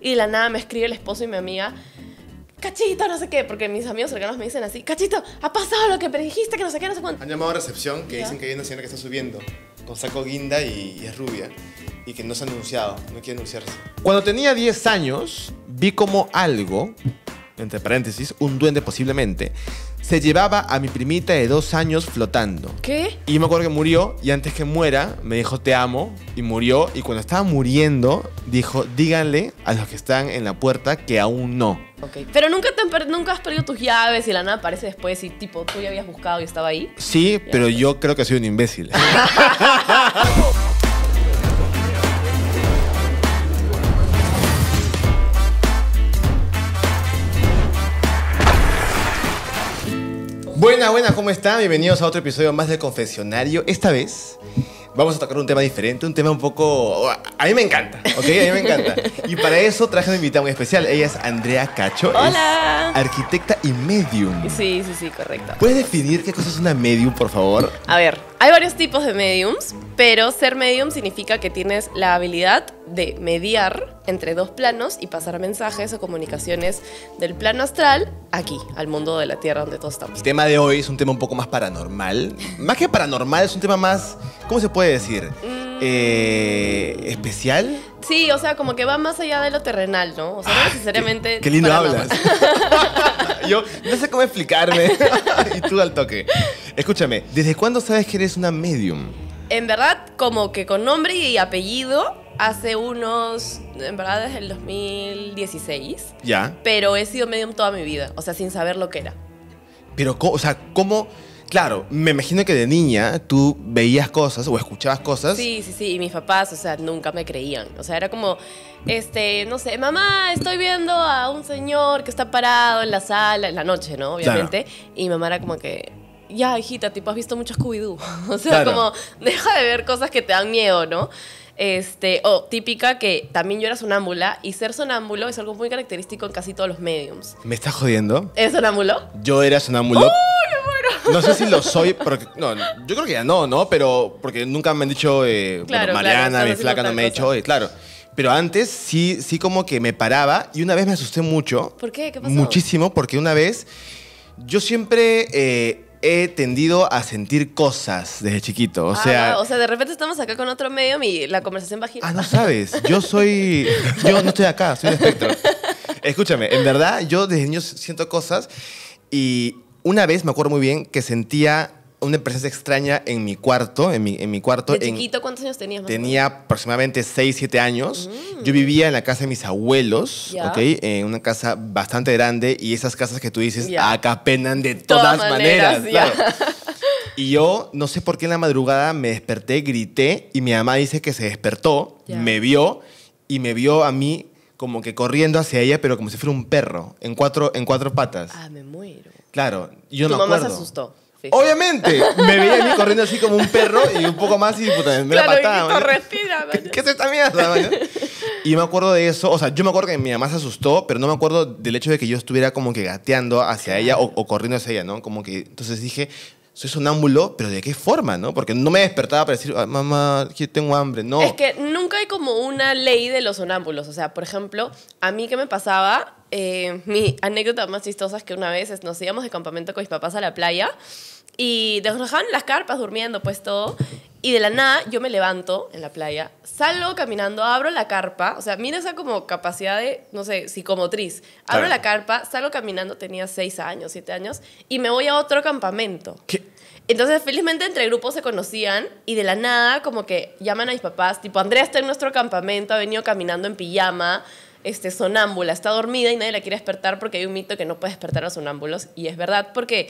Y la nada me escribe el esposo y mi amiga, Cachito, no sé qué, porque mis amigos cercanos me dicen así, Cachito, ha pasado lo que predijiste que no sé qué, no sé cuánto. Han llamado a recepción que dicen que hay una señora que está subiendo con saco guinda y, y es rubia y que no se ha anunciado, no quiere anunciarse. Cuando tenía 10 años, vi como algo entre paréntesis, un duende posiblemente, se llevaba a mi primita de dos años flotando. ¿Qué? Y me acuerdo que murió y antes que muera me dijo te amo y murió y cuando estaba muriendo dijo díganle a los que están en la puerta que aún no. Ok, pero nunca, nunca has perdido tus llaves y la nada aparece después y tipo tú ya habías buscado y estaba ahí. Sí, pero yo creo que soy un imbécil. Buena, buena, ¿cómo están? Bienvenidos a otro episodio más de Confesionario. Esta vez vamos a tocar un tema diferente, un tema un poco... A mí me encanta, ¿ok? A mí me encanta. Y para eso traje una invitada muy especial. Ella es Andrea Cacho. Hola. arquitecta y medium. Sí, sí, sí, correcto. ¿Puedes definir qué cosa es una medium, por favor? A ver, hay varios tipos de mediums, pero ser medium significa que tienes la habilidad de mediar entre dos planos y pasar mensajes o comunicaciones del plano astral aquí, al mundo de la Tierra donde todos estamos. El tema de hoy es un tema un poco más paranormal. Más que paranormal, es un tema más, ¿cómo se puede decir? Mm, eh, especial. Sí, o sea, como que va más allá de lo terrenal, ¿no? O sea, no ah, necesariamente. Qué, qué lindo hablas. Yo no sé cómo explicarme. y tú al toque. Escúchame, ¿desde cuándo sabes que eres una medium? En verdad, como que con nombre y apellido, hace unos, en verdad desde el 2016. Ya. Pero he sido medium toda mi vida, o sea, sin saber lo que era. Pero, o sea, ¿cómo Claro, me imagino que de niña tú veías cosas o escuchabas cosas. Sí, sí, sí, y mis papás, o sea, nunca me creían. O sea, era como, este, no sé, mamá, estoy viendo a un señor que está parado en la sala, en la noche, ¿no? Obviamente. Y mamá era como que, ya, hijita, tipo, has visto mucho scooby O sea, como, deja de ver cosas que te dan miedo, ¿no? Este, o típica que también yo era sonámbula y ser sonámbulo es algo muy característico en casi todos los mediums. ¿Me estás jodiendo? ¿Es sonámbulo? Yo era sonámbulo. No sé si lo soy, porque, no, yo creo que ya no, ¿no? Pero porque nunca me han dicho, eh, Mariana, mi flaca no me ha hecho, eh, claro. Pero antes sí, sí como que me paraba y una vez me asusté mucho. ¿Por qué? ¿Qué pasó? Muchísimo, porque una vez yo siempre eh, he tendido a sentir cosas desde chiquito. O ah, sea, o sea, de repente estamos acá con otro medio y la conversación bajita. Ah, no sabes. Yo soy. Yo no estoy acá, soy de espectro. Escúchame, en verdad, yo desde niño siento cosas y una vez me acuerdo muy bien que sentía una presencia extraña en mi cuarto, en mi, cuarto. ¿De chiquito cuántos años tenías? Tenía aproximadamente 6, 7 años. Mm. Yo vivía en la casa de mis abuelos, ¿ok? En una casa bastante grande y esas casas que tú dices, acapenan acá de todas, maneras. Y yo, no sé por qué en la madrugada me desperté, grité y mi mamá dice que se despertó, me vio y me vio a mí como que corriendo hacia ella, pero como si fuera un perro, en cuatro, en cuatro patas. Ah, me muero. Claro, yo no me acuerdo. se asustó. Obviamente, me veía a mí corriendo así como un perro y un poco más y me claro, la patada. y respira, ¿Qué, ¿Qué es esta mierda? Y me acuerdo de eso, o sea, yo me acuerdo que mi mamá se asustó, pero no me acuerdo del hecho de que yo estuviera como que gateando hacia ella o, corriendo hacia ella, ¿no? Como que, entonces dije, soy sonámbulo, pero ¿de qué forma, no? Porque no me despertaba para decir, ah, mamá, tengo hambre, no. Es que nunca hay como una ley de los sonámbulos, o sea, por ejemplo, a mí que me pasaba, eh, mi anécdota más chistosa es que una vez nos íbamos de campamento con mis papás a la playa y nos las carpas durmiendo, pues todo. Y de la nada yo me levanto en la playa, salgo caminando, abro la carpa, o sea, mira esa como capacidad de, no sé, psicomotriz. Abro la carpa, salgo caminando, tenía seis años, siete años, y me voy a otro campamento. Entonces, felizmente entre grupos se conocían y de la nada como que llaman a mis papás, tipo, Andrea está en nuestro campamento, ha venido caminando en pijama, este, sonámbula, está dormida y nadie la quiere despertar porque hay un mito que no puede despertar a los sonámbulos. Y es verdad porque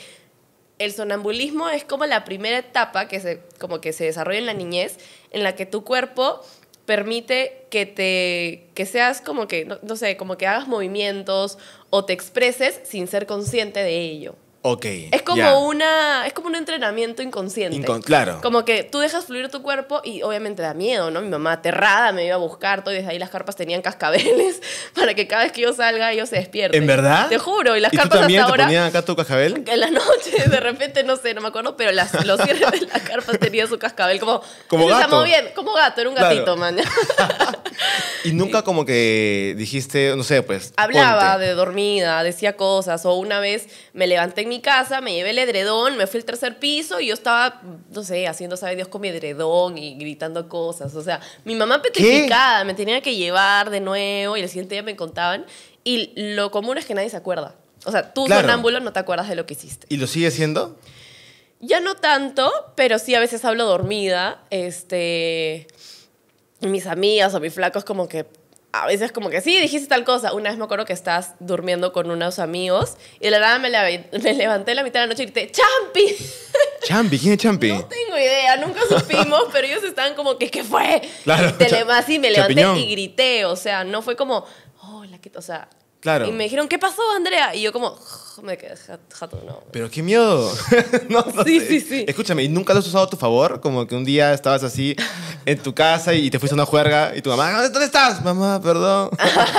el sonambulismo es como la primera etapa que se, como que se desarrolla en la niñez en la que tu cuerpo permite que te que seas como que no sé como que hagas movimientos o te expreses sin ser consciente de ello es como una. Es como un entrenamiento inconsciente. claro. Como que tú dejas fluir tu cuerpo y obviamente da miedo, ¿no? Mi mamá aterrada me iba a buscar todo y desde ahí las carpas tenían cascabeles para que cada vez que yo salga yo se despierten. ¿En verdad? Te juro. Y las carpas tú también te acá tu cascabel? En la noche, de repente, no sé, no me acuerdo, pero las, los cierres de las carpas tenían su cascabel. Como, como gato. bien, como gato, era un gatito, man. y nunca como que dijiste, no sé, pues. Hablaba de dormida, decía cosas, o una vez me levanté en mi casa, me llevé el edredón, me fui al tercer piso y yo estaba, no sé, haciendo, sabe Dios, con mi edredón y gritando cosas. O sea, mi mamá petrificada, me tenía que llevar de nuevo y el siguiente día me contaban. Y lo común es que nadie se acuerda. O sea, tú, claro. no te acuerdas de lo que hiciste. ¿Y lo sigue siendo? Ya no tanto, pero sí a veces hablo dormida. Este. Mis amigas o mis flacos, como que a veces como que sí, dijiste tal cosa. Una vez me acuerdo que estás durmiendo con unos amigos y la verdad me, levanté la mitad de la noche y grité, ¡Champi! ¿Champi? ¿Quién es Champi? No tengo idea, nunca supimos, pero ellos estaban como que, ¿qué fue? Claro. Y me levanté y grité, o sea, no fue como, hola, oh, o sea. Claro. Y me dijeron, ¿qué pasó, Andrea? Y yo como me jato, no. Pero qué miedo. sí, sí, sí. Escúchame, ¿y nunca lo has usado a tu favor? Como que un día estabas así en tu casa y te fuiste a una juerga y tu mamá, ¿dónde estás? Mamá, perdón.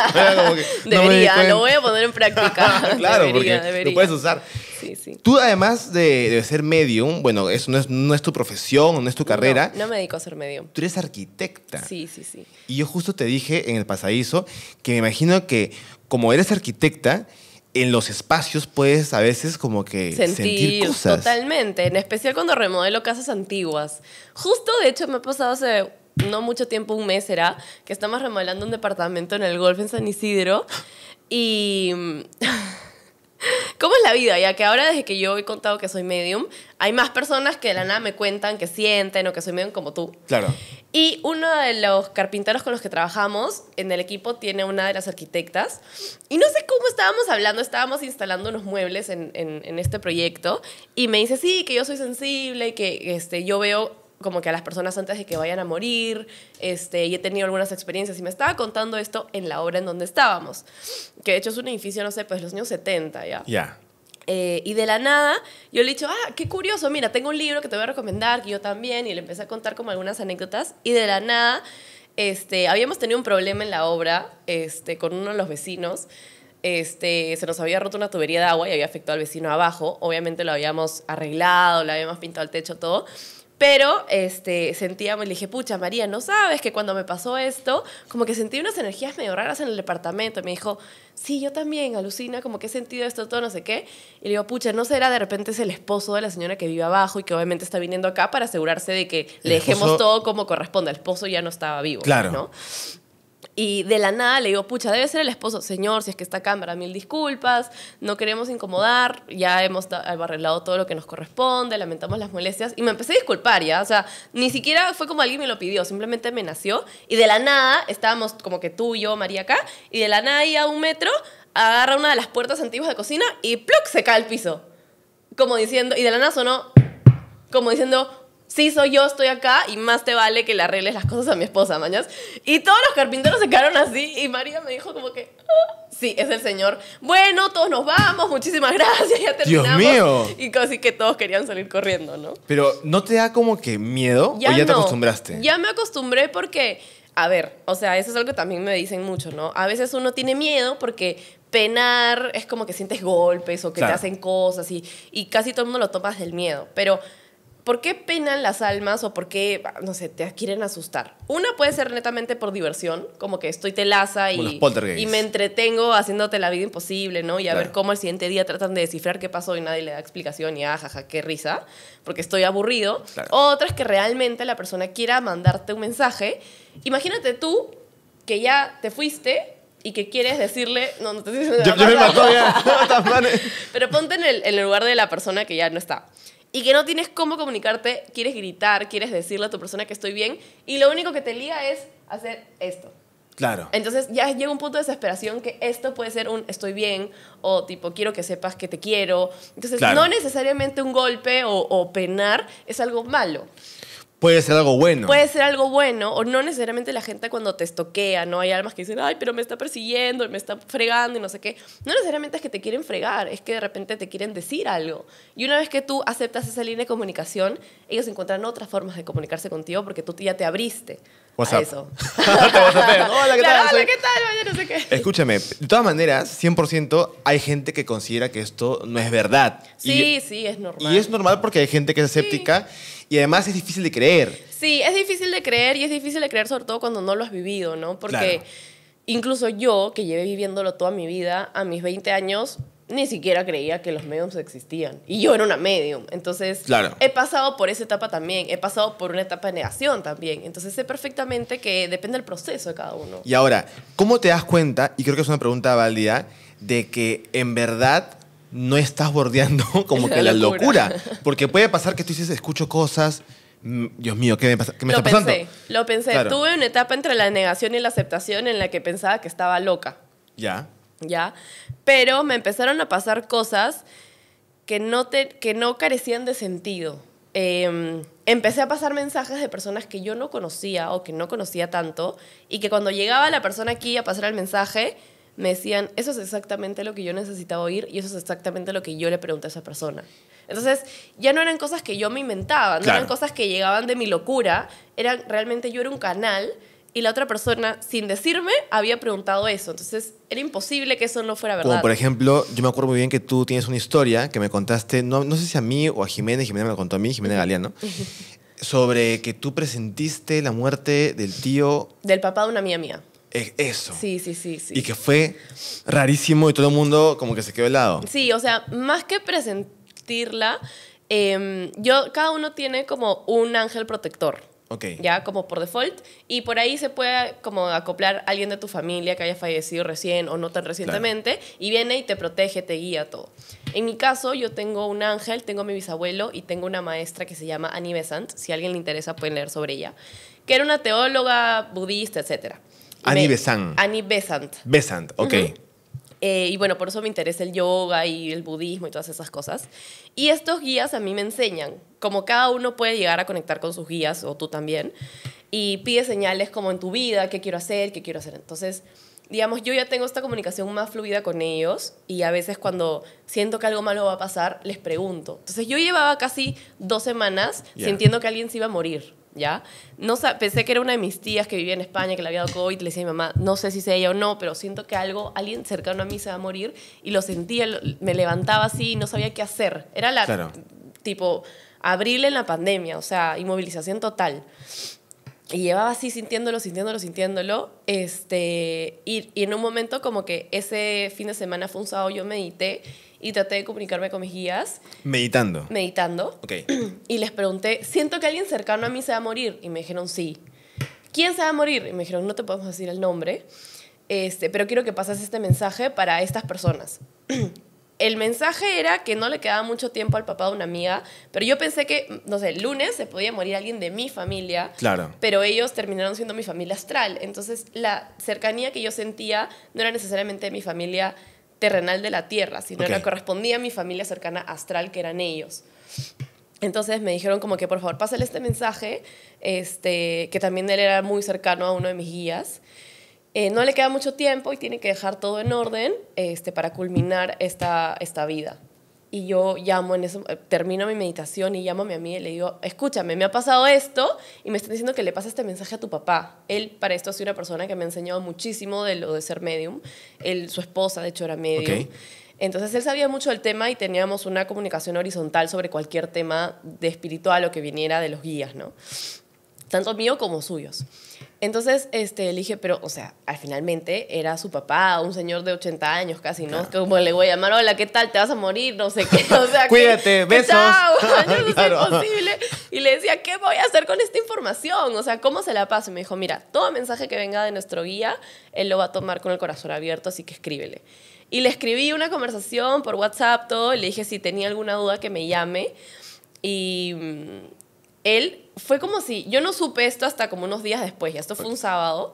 debería, no lo voy a poner en práctica. claro, porque lo puedes usar. Sí, sí. Tú, además de, ser medium, bueno, eso no es, no es tu profesión, no es tu carrera. No, no, me dedico a ser medium. Tú eres arquitecta. Sí, sí, sí. Y yo justo te dije en el pasadizo que me imagino que como eres arquitecta, en los espacios puedes a veces como que sentir, cosas. Totalmente, en especial cuando remodelo casas antiguas. Justo de hecho me ha pasado hace no mucho tiempo, un mes será, que estamos remodelando un departamento en el golf en San Isidro y mm, ¿Cómo es la vida? Ya que ahora desde que yo he contado que soy medium, hay más personas que de la nada me cuentan que sienten o que soy medium como tú. Claro. Y uno de los carpinteros con los que trabajamos en el equipo tiene una de las arquitectas. Y no sé cómo estábamos hablando, estábamos instalando unos muebles en, este proyecto. Y me dice, sí, que yo soy sensible, Y que este, yo veo como que a las personas antes de que vayan a morir, este, y he tenido algunas experiencias, y me estaba contando esto en la obra en donde estábamos, que de hecho es un edificio, no sé, pues los años 70 ya. Ya. Eh, y de la nada, yo le he dicho, ah, qué curioso, mira, tengo un libro que te voy a recomendar, que yo también, y le empecé a contar como algunas anécdotas, y de la nada, este, habíamos tenido un problema en la obra, este, con uno de los vecinos, este, se nos había roto una tubería de agua y había afectado al vecino abajo. Obviamente lo habíamos arreglado, lo habíamos pintado el techo, todo. Pero este, sentíamos, le dije, pucha, María, ¿no sabes que cuando me pasó esto, como que sentí unas energías medio raras en el departamento? Y me dijo, sí, yo también, alucina, como que he sentido esto, todo, no sé qué. Y le digo, pucha, ¿no será de repente es el esposo de la señora que vive abajo y que obviamente está viniendo acá para asegurarse de que le dejemos todo como corresponde? El esposo ya no estaba vivo. Claro. Y de la nada le digo, pucha, debe ser el esposo. Señor, si es que está cámara, mil disculpas, no queremos incomodar, ya hemos arreglado todo lo que nos corresponde, lamentamos las molestias. Y me empecé a disculpar, ¿ya? O sea, ni siquiera fue como alguien me lo pidió, simplemente me nació. Y de la nada, estábamos como que tú, yo, María acá, y de la nada y a un metro, agarra una de las puertas antiguas de cocina y ¡pluc! se cae al piso. Como diciendo, y de la nada sonó, como diciendo, sí soy yo, estoy acá y más te vale que le arregles las cosas a mi esposa, mañas. Y todos los carpinteros se quedaron así y María me dijo como que, ah". sí, es el señor. Bueno, todos nos vamos, muchísimas gracias, ya terminamos. Dios mío. Y casi que todos querían salir corriendo, ¿no? Pero ¿no te da como que miedo o ya te acostumbraste? Ya me acostumbré porque a ver, o sea, eso es algo que también me dicen mucho, ¿no? A veces uno tiene miedo porque penar es como que sientes golpes o que te hacen cosas y, y casi todo el mundo lo toma del miedo, pero ¿Por qué penan las almas o por qué, no sé, te quieren asustar? Una puede ser netamente por diversión, como que estoy telaza y, me entretengo haciéndote la vida imposible, ¿no? Y a ver cómo el siguiente día tratan de descifrar qué pasó y nadie le da explicación y ajaja, ah, qué risa, porque estoy aburrido. Otra es que realmente la persona quiera mandarte un mensaje. Imagínate tú que ya te fuiste y que quieres decirle, no, no te yo, me mató ya, Pero ponte en el lugar de la persona que ya no está y que no tienes cómo comunicarte, quieres gritar, quieres decirle a tu persona que estoy bien y lo único que te liga es hacer esto. Claro. Entonces ya llega un punto de desesperación que esto puede ser un estoy bien o tipo quiero que sepas que te quiero. Entonces no necesariamente un golpe o, o penar es algo malo. Puede ser algo bueno. Puede ser algo bueno, o no necesariamente la gente cuando te estoquea, ¿no? Hay almas que dicen, ay, pero me está persiguiendo, me está fregando y no sé qué. No necesariamente es que te quieren fregar, es que de repente te quieren decir algo. Y una vez que tú aceptas esa línea de comunicación, ellos encuentran otras formas de comunicarse contigo porque tú ya te abriste a eso. te vas a Hola, ¿qué tal? Hola, ¿qué tal? no sé qué. Escúchame, de todas maneras, 100% hay gente que considera que esto no es verdad. Sí, sí, es normal. Y es normal porque hay gente que es escéptica. Y además es difícil de creer. Sí, es difícil de creer y es difícil de creer sobre todo cuando no lo has vivido, ¿no? Porque incluso yo, que llevé viviéndolo toda mi vida, a mis 20 años, ni siquiera creía que los mediums existían. Y yo era una medium. Entonces, he pasado por esa etapa también. He pasado por una etapa de negación también. Entonces, sé perfectamente que depende del proceso de cada uno. Y ahora, ¿cómo te das cuenta? Y creo que es una pregunta válida de que en verdad no estás bordeando como que la locura. Porque puede pasar que tú dices, escucho cosas, mm, Dios mío, ¿qué me, pasa? lo pensé, Lo pensé, tuve una etapa entre la negación y la aceptación en la que pensaba que estaba loca. Ya. Ya. Pero me empezaron a pasar cosas que no, que no carecían de sentido. Em, empecé a pasar mensajes de personas que yo no conocía o que no conocía tanto y que cuando llegaba la persona aquí a pasar el mensaje, me decían, eso es exactamente lo que yo necesitaba oír y eso es exactamente lo que yo le pregunté a esa persona. Entonces, ya no eran cosas que yo me inventaba, no eran cosas que llegaban de mi locura, eran realmente yo era un canal y la otra persona, sin decirme, había preguntado eso. Entonces, era imposible que eso no fuera verdad. Como por ejemplo, yo me acuerdo muy bien que tú tienes una historia que me contaste, no, no sé si a mí o a Jiménez, Jiménez me la contó a mí, Jiménez Galeano, sobre que tú presentiste la muerte del tío... Del papá de una mía mía eso. Sí, sí, sí, sí. Y que fue rarísimo y todo el mundo como que se quedó helado. Sí, o sea, más que presentirla, em, yo, cada uno tiene como un ángel protector. ok Ya, como por default. Y por ahí se puede como acoplar alguien de tu familia que haya fallecido recién o no tan recientemente y viene y te protege, te guía todo. En mi caso, yo tengo un ángel, tengo a mi bisabuelo y tengo una maestra que se llama Annie Besant. Si a alguien le interesa, pueden leer sobre ella. Que era una teóloga budista, etcétera. Annie Besant. Annie Besant. Besant, ok. Eh, y bueno, por eso me interesa el yoga y el budismo y todas esas cosas. Y estos guías a mí me enseñan, como cada uno puede llegar a conectar con sus guías, o tú también, y pide señales como en tu vida, qué quiero hacer, qué quiero hacer. Entonces, digamos, yo ya tengo esta comunicación más fluida con ellos y a veces cuando siento que algo malo va a pasar, les pregunto. Entonces yo llevaba casi dos semanas sintiendo que alguien se iba a morir. ¿ya? No, pensé que era una de mis tías que vivía en España, que le había dado COVID, le decía a mi mamá, no sé si sea ella o no, pero siento que algo, alguien cercano a mí se va a morir, y lo sentía, me levantaba así y no sabía qué hacer. Era la, tipo, abril en la pandemia, o sea, inmovilización total. Y llevaba así sintiéndolo, sintiéndolo, sintiéndolo. Este, y, y en un momento como que ese fin de semana fue un sábado, yo medité y traté de comunicarme con mis guías. Meditando. Meditando. Ok. Y les pregunté, siento que alguien cercano a mí se va a morir. Y me dijeron, sí. ¿Quién se va a morir? Y me dijeron, no te podemos decir el nombre, este, pero quiero que pases este mensaje para estas personas. el mensaje era que no le quedaba mucho tiempo al papá de una amiga, pero yo pensé que, no sé, el lunes se podía morir alguien de mi familia. Claro. Pero ellos terminaron siendo mi familia astral. Entonces, la cercanía que yo sentía no era necesariamente mi familia terrenal de la tierra, sino que correspondía a mi familia cercana astral, que eran ellos. Entonces me dijeron como que por favor pásale este mensaje, este, que también él era muy cercano a uno de mis guías. Eh, no le queda mucho tiempo y tiene que dejar todo en orden este, para culminar esta, esta vida y yo llamo en eso, eh, termino mi meditación y llamo a mi amiga y le digo, escúchame, me ha pasado esto y me están diciendo que le pase este mensaje a tu papá. Él para esto ha sido una persona que me ha enseñado muchísimo de lo de ser medium. Él, su esposa, de hecho, era medium. Entonces él sabía mucho del tema y teníamos una comunicación horizontal sobre cualquier tema de espiritual o que viniera de los guías, ¿no? Tanto mío como suyos. Entonces, este, le dije, pero, o sea, al finalmente era su papá, un señor de 80 años casi, ¿no? Como le voy a llamar, hola, ¿qué tal? Te vas a morir, no sé qué. Cuídate, besos. chao, claro. posible. Y le decía, ¿qué voy a hacer con esta información? O sea, ¿cómo se la paso? Y me dijo, mira, todo mensaje que venga de nuestro guía, él lo va a tomar con el corazón abierto, así que escríbele. Y le escribí una conversación por WhatsApp, todo, le dije si tenía alguna duda que me llame. Y mm, él fue como si, yo no supe esto hasta como unos días después, ya esto fue un sábado,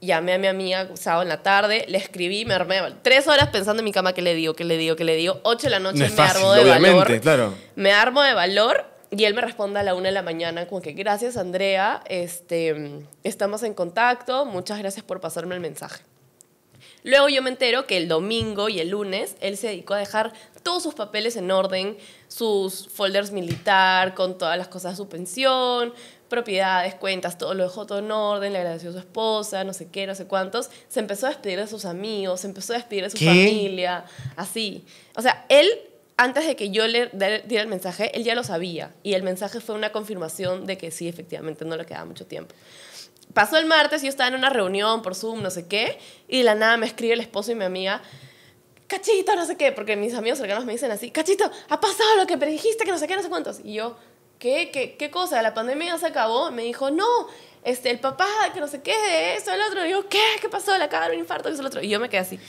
llamé a mi amiga sábado en la tarde, le escribí, me armé tres horas pensando en mi cama, ¿qué le digo? ¿Qué le digo? ¿Qué le digo? Ocho de la noche me armo de valor. Claro. Me armo de valor y él me responde a la una de la mañana con que gracias Andrea, este, estamos en contacto, muchas gracias por pasarme el mensaje. Luego yo me entero que el domingo y el lunes él se dedicó a dejar todos sus papeles en orden, sus folders militar, con todas las cosas de su pensión, propiedades, cuentas, todo lo dejó todo en orden, le agradeció a su esposa, no sé qué, no sé cuántos. Se empezó a despedir de sus amigos, se empezó a despedir de su familia, así. O sea, él, antes de que yo le diera el mensaje, él ya lo sabía. Y el mensaje fue una confirmación de que sí, efectivamente, no le quedaba mucho tiempo pasó el martes, yo estaba en una reunión por Zoom, no sé qué, y la nada me escribe el esposo y mi amiga, cachito, no sé qué, porque mis amigos cercanos me dicen así, cachito, ha pasado lo que dijiste, que no sé qué, no sé cuántos. Y yo, ¿qué, qué, qué cosa? ¿La pandemia se acabó? Me dijo, no, este, el papá, que no sé qué, de eso, el otro. Y yo, ¿qué? ¿Qué pasó? Le acaba de un infarto, que es el otro. Y yo me quedé así.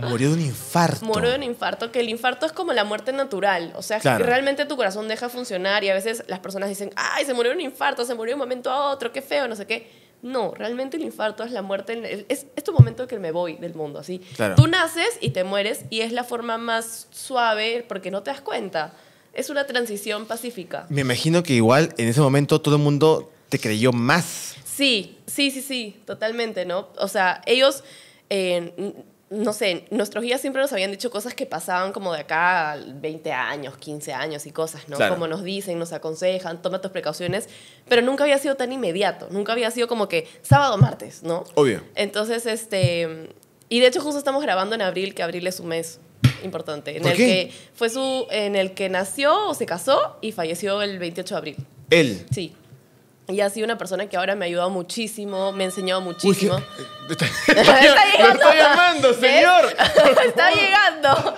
Murió de un infarto. Murió de un infarto, que el infarto es como la muerte natural. O sea, realmente tu corazón deja funcionar y a veces las personas dicen, ay, se murió de un infarto, se murió de un momento a otro, qué feo, no sé qué no, realmente el infarto es la muerte, es, es tu momento que me voy del mundo, así. Tú naces y te mueres y es la forma más suave porque no te das cuenta. Es una transición pacífica. Me imagino que igual en ese momento todo el mundo te creyó más. Sí, sí, sí, sí, totalmente, ¿no? O sea, ellos... Eh, no sé, nuestros guías siempre nos habían dicho cosas que pasaban como de acá 20 años, 15 años y cosas, ¿no? Como nos dicen, nos aconsejan, toma tus precauciones, pero nunca había sido tan inmediato, nunca había sido como que sábado, martes, ¿no? Obvio. Entonces, este, y de hecho justo estamos grabando en abril, que abril es un mes importante, en el que fue su, en el que nació o se casó y falleció el 28 de abril. Él. Sí. Y ha sido una persona que ahora me ha ayudado muchísimo, me ha enseñado muchísimo. Uy, está, llegando. llamando, señor! ¡Está llegando!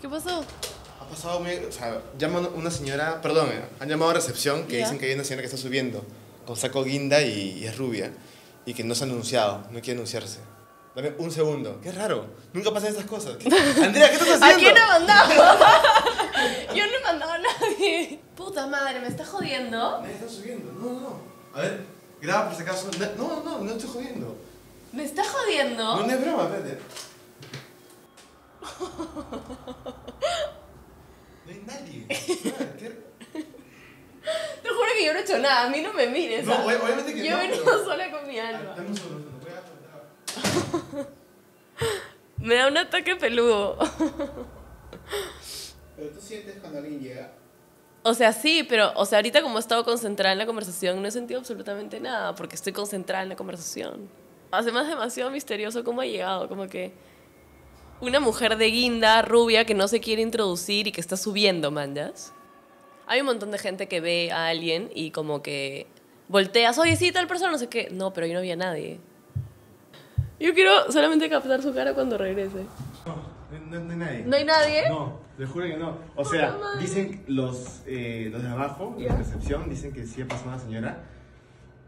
¿Qué pasó? Ha pasado muy. O sea, llama una señora. Perdón, eh, han llamado a recepción que dicen que hay una señora que está subiendo con saco guinda y es rubia y que no se ha anunciado, no quiere anunciarse ver, un segundo. Qué raro. Nunca pasan estas cosas. Andrea, ¿qué estás haciendo? ¿A quién he mandado? Yo no he mandado a nadie. Puta madre, ¿me estás jodiendo? Me estás subiendo. No, no, no. A ver, graba por si acaso. No, no, no estoy jodiendo. ¿Me estás jodiendo? No, no es broma, espérate. No hay nadie. Te juro que yo no he hecho nada, a mí no me mires. No, obviamente que yo no. Yo he venido sola con mi alma. Estamos Me da un ataque peludo. pero tú sientes cuando alguien llega. O sea, sí, pero o sea, ahorita como he estado concentrada en la conversación, no he sentido absolutamente nada porque estoy concentrada en la conversación. Además, demasiado misterioso cómo ha llegado, como que una mujer de guinda, rubia, que no se quiere introducir y que está subiendo, mandas. Hay un montón de gente que ve a alguien y como que volteas, oye, sí, tal persona, no sé qué. No, pero yo no vi a nadie. Yo quiero solamente captar su cara cuando regrese. No, no, hay nadie. ¿No hay nadie? No, te juro que no. O sea, dicen eh, los, de abajo, yeah. la recepción, dicen que sí ha pasado una señora,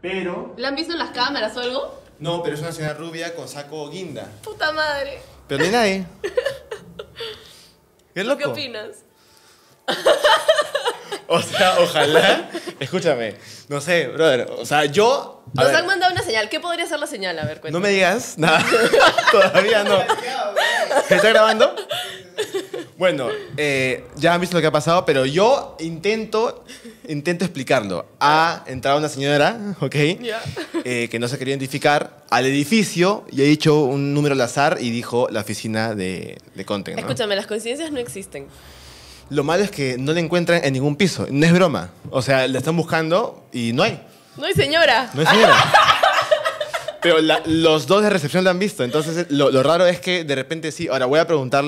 pero... ¿La han visto en las cámaras o algo? No, pero es una señora rubia con saco guinda. Puta madre. Pero no hay nadie. ¿Qué, loco? ¿Qué opinas? O sea, ojalá. Escúchame. No sé, brother. O sea, yo. Nos han mandado una señal. ¿Qué podría ser la señal? A ver, no me digas nada. Todavía no. ¿Está grabando? Bueno, eh, ya han visto lo que ha pasado, pero yo intento, intento explicarlo. Ha entrado una señora, ¿ok? Eh, que no se quería identificar al edificio y ha dicho un número al azar y dijo la oficina de, content. Escúchame, las coincidencias no existen. Lo malo es que no la encuentran en ningún piso. No es broma. O sea, la están buscando y no hay. No hay señora. No hay señora. Pero los dos de recepción la han visto. Entonces, lo, raro es que de repente sí. Ahora voy a preguntar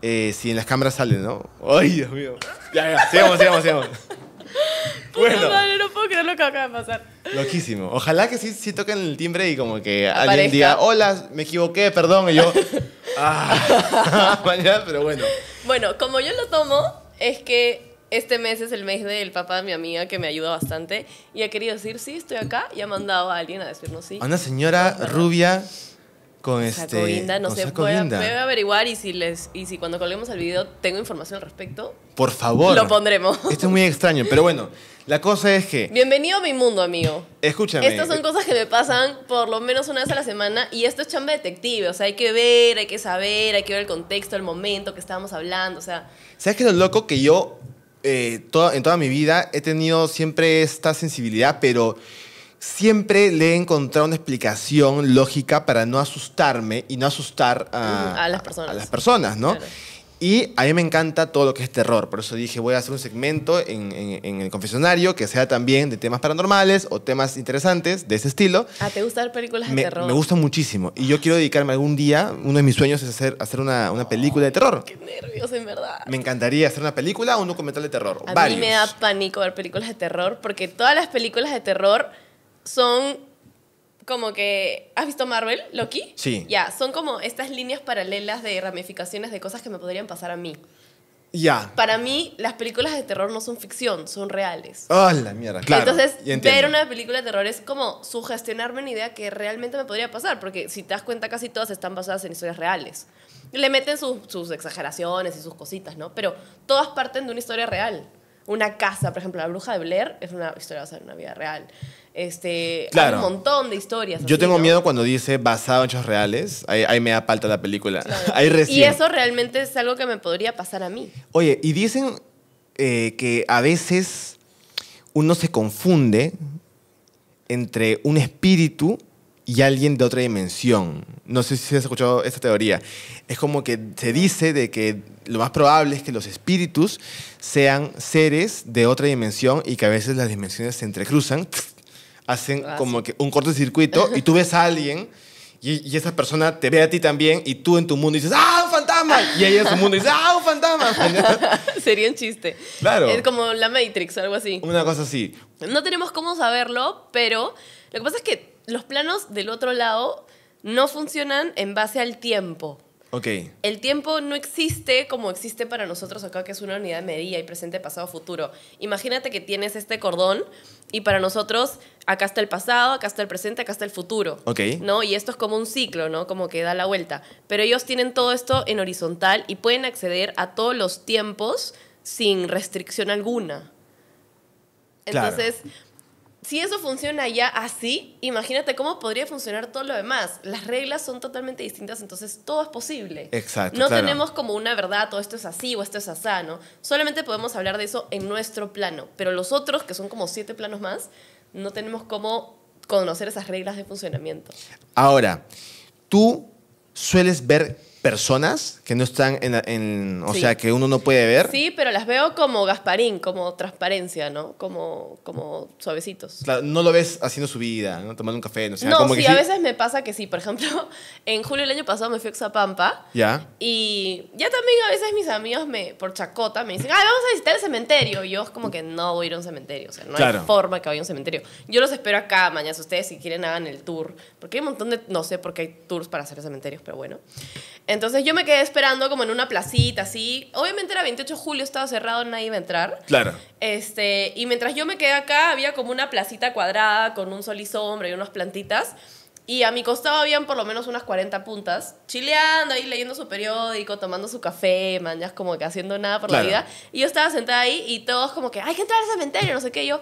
eh, si en las cámaras salen, ¿no? ¡Ay, Dios mío! Ya, ya, sigamos, sigamos, sigamos. Bueno. no puedo creer lo que acaba de pasar. Loquísimo. Ojalá que sí, toquen el timbre y como que alguien diga, hola, me equivoqué, perdón. Y yo, ah, mañana, pero bueno. Bueno, como yo lo tomo, es que este mes es el mes del papá de mi amiga que me ayuda bastante y ha querido decir, sí, estoy acá y ha mandado a alguien a decirnos sí. A una señora rubia con este no sé, me voy a, averiguar y si les y si cuando colguemos el video tengo información al respecto. Por favor. Lo pondremos. Esto es muy extraño, pero bueno, la cosa es que Bienvenido a mi mundo, amigo. Escúchame. Estas son eh, cosas que me pasan por lo menos una vez a la semana y esto es chamba detective, o sea, hay que ver, hay que saber, hay que ver el contexto, el momento que estábamos hablando, o sea, ¿Sabes qué es lo loco que yo eh, en toda mi vida he tenido siempre esta sensibilidad, pero siempre le he encontrado una explicación lógica para no asustarme y no asustar a, mm, las, personas. las, personas. ¿no? Y a mí me encanta todo lo que es terror, por eso dije voy a hacer un segmento en, el confesionario que sea también de temas paranormales o temas interesantes de ese estilo. a ah, ¿te gustan películas de terror? Me gustan muchísimo y yo quiero dedicarme algún día, uno de mis sueños es hacer, hacer una, película de terror. Qué nervios, en verdad. Me encantaría hacer una película o un documental de terror. A mí me da pánico ver películas de terror porque todas las películas de terror son como que. ¿Has visto Marvel, Loki? Sí. Ya, son como estas líneas paralelas de ramificaciones de cosas que me podrían pasar a mí. Ya. Para mí, las películas de terror no son ficción, son reales. ¡Ah, la mierda! Claro. Entonces, ver una película de terror es como sugestionarme una idea que realmente me podría pasar, porque si te das cuenta, casi todas están basadas en historias reales. Le meten sus, sus exageraciones y sus cositas, ¿no? Pero todas parten de una historia real una casa, por ejemplo, la bruja de Blair es una historia basada en una vida real. Este, Hay un montón de historias. Yo tengo miedo cuando dice basado en hechos reales. Ahí, me da palta la película. Y eso realmente es algo que me podría pasar a mí. Oye, y dicen eh, que a veces uno se confunde entre un espíritu y alguien de otra dimensión. No sé si has escuchado esta teoría. Es como que se dice de que lo más probable es que los espíritus sean seres de otra dimensión y que a veces las dimensiones se entrecruzan, hacen ah, como que un cortocircuito y tú ves a alguien y, y, esa persona te ve a ti también y tú en tu mundo dices, ¡ah, un fantasma! Y ella en su mundo dice, ¡ah, un fantasma! Sería un chiste. Claro. Es como la Matrix o algo así. Una cosa así. No tenemos cómo saberlo, pero lo que pasa es que los planos del otro lado no funcionan en base al tiempo. Ok. El tiempo no existe como existe para nosotros acá, que es una unidad de medida y presente, pasado, futuro. Imagínate que tienes este cordón y para nosotros acá está el pasado, acá está el presente, acá está el futuro. Ok. ¿No? Y esto es como un ciclo, ¿no? Como que da la vuelta. Pero ellos tienen todo esto en horizontal y pueden acceder a todos los tiempos sin restricción alguna. Entonces si eso funciona ya así, imagínate cómo podría funcionar todo lo demás. Las reglas son totalmente distintas, entonces todo es posible. Exacto. No tenemos como una verdad, todo esto es así o esto es ¿no? Solamente podemos hablar de eso en nuestro plano. Pero los otros, que son como siete planos más, no tenemos cómo conocer esas reglas de funcionamiento. Ahora, tú sueles ver personas que no están en, o sea, que uno no puede ver. Sí, pero las veo como Gasparín, como transparencia, ¿no? Como, como suavecitos. Claro, no lo ves haciendo su vida, ¿no? tomando un café, no No, sí, sí, a veces me pasa que sí. Por ejemplo, en julio del año pasado me fui a Xapampa. Ya. Y ya también a veces mis amigos me, por chacota, me dicen, ay, vamos a visitar el cementerio. Y yo es como que no voy a ir a un cementerio. O sea, no hay forma que vaya a un cementerio. Yo los espero acá mañana. Ustedes si quieren hagan el tour. Porque hay un montón de, no sé por qué hay tours para hacer cementerios, pero bueno. Entonces yo me quedé esperando como en una placita, así. Obviamente era 28 de julio, estaba cerrado, nadie iba a entrar. Claro. Este, y mientras yo me quedé acá, había como una placita cuadrada con un sol y sombra y unas plantitas. Y a mi costado habían por lo menos unas 40 puntas, chileando ahí, leyendo su periódico, tomando su café, mañas como que haciendo nada por la vida. Y yo estaba sentada ahí y todos como que, hay que entrar al cementerio, no sé qué. yo,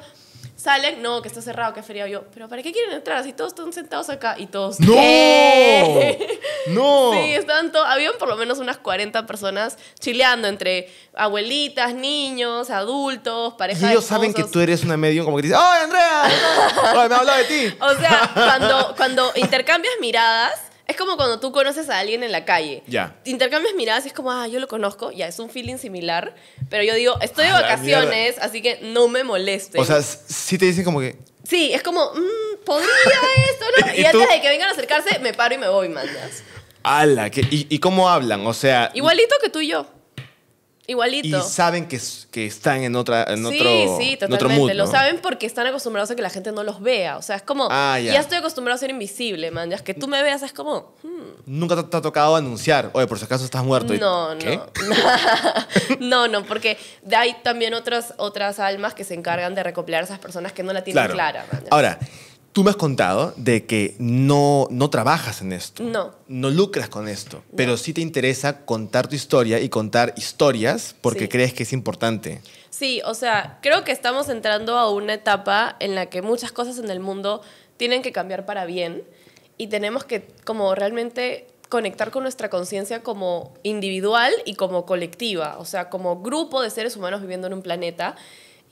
Salen, no, que está cerrado, que es feriado. Yo, ¿pero para qué quieren entrar? Si todos están sentados acá y todos. ¡No! ¡No! Sí, están todos. Habían por lo menos unas 40 personas chileando entre abuelitas, niños, adultos, parejas. Y ellos saben que tú eres una medium, como que te ¡Ay, Andrea! ¡Ay, me hablado de ti! O sea, cuando, cuando intercambias miradas es como cuando tú conoces a alguien en la calle. Ya. Intercambias miradas y es como, ah, yo lo conozco. Ya, es un feeling similar. Pero yo digo, estoy de vacaciones, así que no me moleste. O sea, sí te dicen como que. Sí, es como, mm, podría esto, ¿no? Y, antes de que vengan a acercarse, me paro y me voy, mandas. ¡Hala! que- ¿Y cómo hablan? O sea. Igualito que tú y yo. Igualito. Y saben que, que están en, otra, en sí, otro Sí, totalmente. Lo saben porque están acostumbrados a que la gente no los vea. O sea, es como, ah, ya. estoy acostumbrado a ser invisible, man. Ya es que tú me veas, es como... Hmm. Nunca te, ha tocado anunciar, oye, por si acaso estás muerto. No, no. no, no, porque hay también otras, otras almas que se encargan de recopilar a esas personas que no la tienen clara. Man. Ahora... Tú me has contado de que no, no trabajas en esto. No. No lucras con esto, pero sí te interesa contar tu historia y contar historias porque crees que es importante. Sí, o sea, creo que estamos entrando a una etapa en la que muchas cosas en el mundo tienen que cambiar para bien y tenemos que como realmente conectar con nuestra conciencia como individual y como colectiva, o sea, como grupo de seres humanos viviendo en un planeta.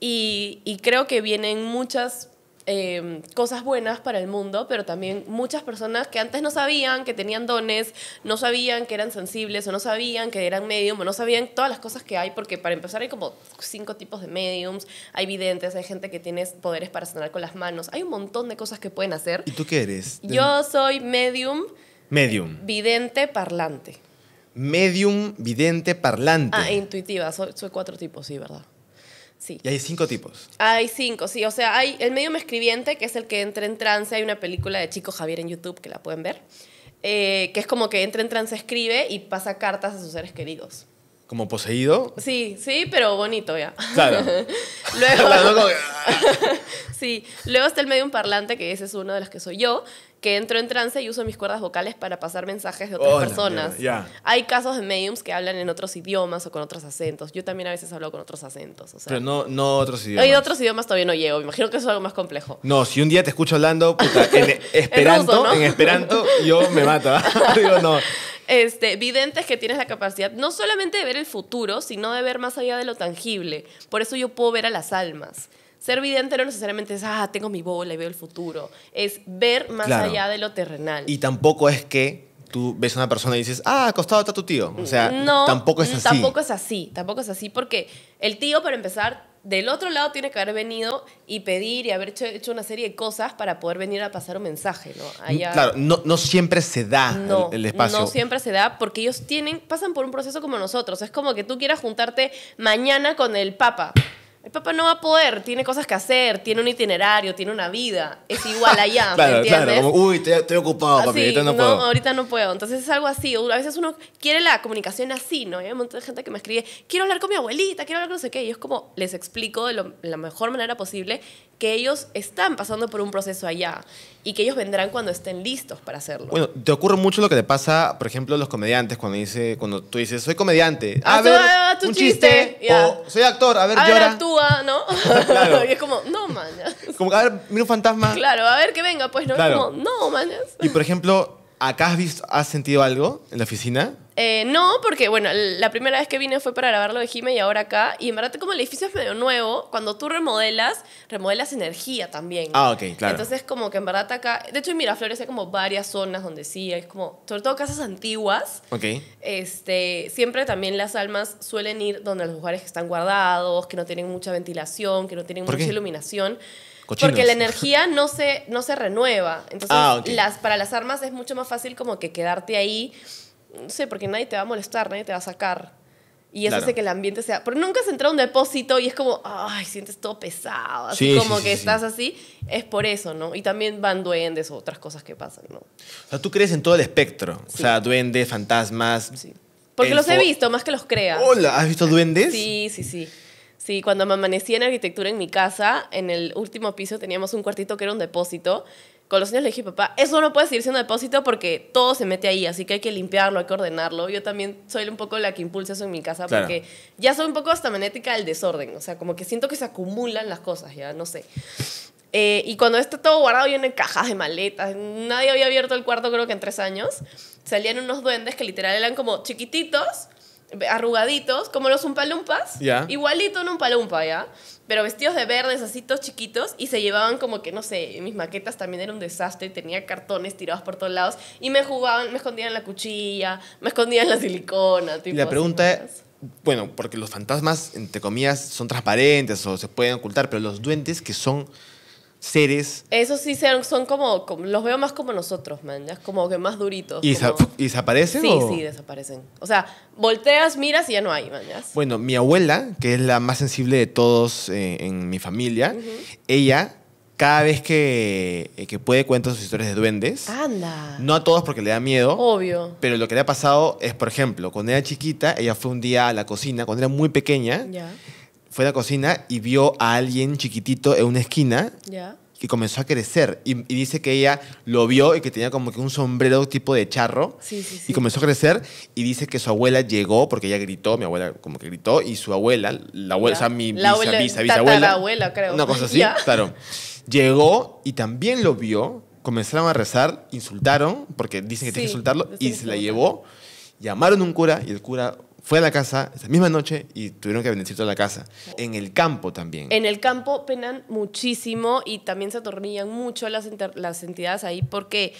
Y, y creo que vienen muchas Em, cosas buenas para el mundo, pero también muchas personas que antes no sabían que tenían dones, no sabían que eran sensibles o no sabían que eran medium o no sabían todas las cosas que hay, porque para empezar hay como cinco tipos de mediums, hay videntes, hay gente que tiene poderes para sanar con las manos, hay un montón de cosas que pueden hacer. ¿Y tú qué eres? Yo soy medium. Medium. Vidente parlante. Medium, vidente, parlante. Ah, intuitiva. soy cuatro tipos, sí, ¿verdad? Sí. Y hay cinco tipos. Hay cinco, sí. O sea, hay el medium escribiente, que es el que entra en trance. Hay una película de Chico Javier en YouTube que la pueden ver. Eh, que es como que entra en trance, escribe y pasa cartas a sus seres queridos. ¿Como poseído? Sí, sí, pero bonito ya. Claro. luego, ah. sí, luego está el medium parlante, que ese es uno de los que soy yo, que entro en trance y uso mis cuerdas vocales para pasar mensajes de otras oh, personas. Hay casos de mediums que hablan en otros idiomas o con otros acentos. Yo también a veces hablo con otros acentos. Pero no, no otros idiomas. Hay otros idiomas todavía no llego. Me imagino que eso es algo más complejo. No, si un día te escucho hablando e- en esperanto, yo me mato. ¿ah? Digo, no. Este, videntes que tienes la capacidad no solamente de ver el futuro, sino de ver más allá de lo tangible. Por eso yo puedo ver a las almas. Ser vidente no necesariamente es, ah, tengo mi bola y veo el futuro. Es ver más allá de lo terrenal. Y tampoco es que tú ves a una persona y dices, ah, acostado está tu tío. O sea, tampoco es así. Tampoco es así, tampoco es así, porque el tío, para empezar, del otro lado tiene que haber venido y pedir y haber hecho, una serie de cosas para poder venir a pasar un mensaje, ¿no? claro, no, siempre se da el, espacio. No siempre se da porque ellos tienen, pasan por un proceso como nosotros. Es como que tú quieras juntarte mañana con el Papa el papá no va a poder, tiene cosas que hacer, tiene un itinerario, tiene una vida, es igual allá. claro, entiendes? claro, como, uy, estoy, ocupado, papi, ahorita no, ah, no, puedo. ahorita no puedo. Entonces es algo así, a veces uno quiere la comunicación así, ¿no? hay un montón de gente que me escribe, quiero hablar con mi abuelita, quiero hablar con no sé qué, y es como, les explico de la mejor manera posible que ellos están pasando por un proceso allá y que ellos vendrán cuando estén listos para hacerlo. Bueno, te ocurre mucho lo que te pasa, por ejemplo, a los comediantes cuando dice, cuando tú dices, soy comediante, ah, a ver, ah, ah, un chiste, o soy actor, a ver, a Ver, actúa, ¿no? claro. y es como, no, mañas. Como, a ver, mira un fantasma. Claro, a ver que venga, pues, ¿no? Claro. no, mañas. Y, por ejemplo, ¿acá has visto, has sentido algo en la oficina? Eh, no, porque bueno, la primera vez que vine fue para grabar lo de Jime y ahora acá. Y en verdad, como el edificio es medio nuevo, cuando tú remodelas, remodelas energía también. Ah, ok, claro. Entonces, como que en verdad acá. De hecho, en Miraflores hay como varias zonas donde sí, hay como. Sobre todo casas antiguas. Ok. Este, siempre también las almas suelen ir donde los lugares que están guardados, que no tienen mucha ventilación, que no tienen mucha iluminación. Porque la energía no se, no se renueva. Entonces, ah, las, para las armas es mucho más fácil como que quedarte ahí no sé, porque nadie te va a molestar, nadie te va a sacar. Y eso hace que el ambiente sea. Pero nunca has entrado a un depósito y es como, ay, sientes todo pesado, así como que estás así. Es por eso, ¿no? Y también van duendes o otras cosas que pasan, ¿no? O sea, tú crees en todo el espectro. O sea, duendes, fantasmas. Sí. Porque los he visto, más que los creas. Hola, ¿has visto duendes? Sí, sí, sí. Sí, cuando me amanecí en arquitectura en mi casa, en el último piso teníamos un cuartito que era un depósito. Con los niños le dije, papá, eso no puede seguir siendo depósito porque todo se mete ahí, así que hay que limpiarlo, hay que ordenarlo. Yo también soy un poco la que impulsa eso en mi casa porque ya soy un poco hasta magnética del desorden, o sea, como que siento que se acumulan las cosas, ya no sé. Eh, y cuando está todo guardado y en cajas, de maletas, nadie había abierto el cuarto creo que en tres años, salían unos duendes que literal eran como chiquititos arrugaditos, como los umpalumpas. Yeah. Igualito un umpalumpa, ¿ya? Pero vestidos de verdes, así todos chiquitos, y se llevaban como que, no sé, mis maquetas también era un desastre, tenía cartones tirados por todos lados, y me jugaban, me escondían la cuchilla, me escondían la silicona, la pregunta es, bueno, porque los fantasmas, entre comillas, son transparentes o se pueden ocultar, pero los duendes que son seres. Esos sí son, son como, los veo más como nosotros, man, como que más duritos. ¿Y, ¿y desaparecen? Sí, sí, desaparecen. O sea, volteas, miras y ya no hay, man. Bueno, mi abuela, que es la más sensible de todos eh, en mi familia, ella cada vez eh, que, puede cuenta sus historias de duendes. Anda. No a todos porque le da miedo. Obvio. Pero lo que le ha pasado es, por ejemplo, cuando era chiquita, ella fue un día a la cocina, cuando era muy pequeña. Ya fue a la cocina y vio a alguien chiquitito en una esquina. Que comenzó a crecer. Y, dice que ella lo vio y que tenía como que un sombrero tipo de charro. Y comenzó a crecer. Y dice que su abuela llegó porque ella gritó, mi abuela como que gritó. Y su abuela, la abuela, o sea, mi la abuela, creo. Una cosa así, claro. Llegó y también lo vio. Comenzaron a rezar, insultaron, porque dicen que tienen que insultarlo, y se la llevó. Llamaron a un cura y el cura fue a la casa esa misma noche y tuvieron que bendecir toda la casa. En el campo también. En el campo penan muchísimo y también se atornillan mucho las, entidades ahí porque...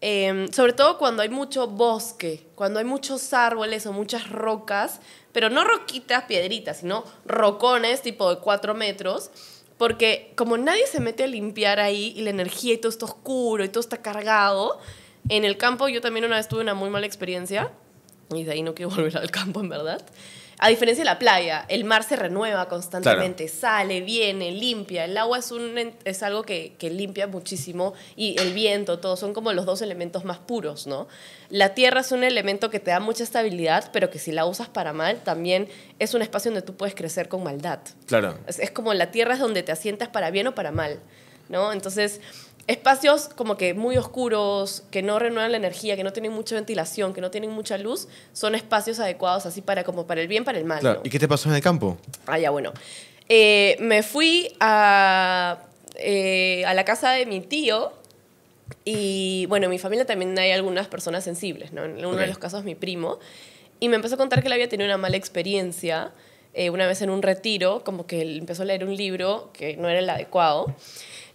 Em, sobre todo cuando hay mucho bosque, cuando hay muchos árboles o muchas rocas, pero no roquitas, piedritas, sino rocones tipo de cuatro metros, porque como nadie se mete a limpiar ahí y la energía y todo está oscuro y todo está cargado, en el campo yo también una vez tuve una muy mala experiencia y de ahí no quiero volver al campo, en verdad. A diferencia de la playa, el mar se renueva constantemente, sale, viene, limpia. El agua es, un, es algo que, limpia muchísimo y el viento, todo, son como los dos elementos más puros, ¿no? La tierra es un elemento que te da mucha estabilidad, pero que si la usas para mal, también es un espacio donde tú puedes crecer con maldad. Claro. Es, es como la tierra es donde te asientas para bien o para mal, ¿no? Entonces espacios como que muy oscuros, que no renuevan la energía, que no tienen mucha ventilación, que no tienen mucha luz, son espacios adecuados así para como para el bien, para el mal. Claro. ¿Y qué te pasó en el campo? Ah, ya, bueno. Eh, me fui a, eh, a la casa de mi tío y, bueno, en mi familia también hay algunas personas sensibles, ¿no? En uno de los casos mi primo. Y me empezó a contar que él había tenido una mala experiencia eh, una vez en un retiro, como que él empezó a leer un libro que no era el adecuado.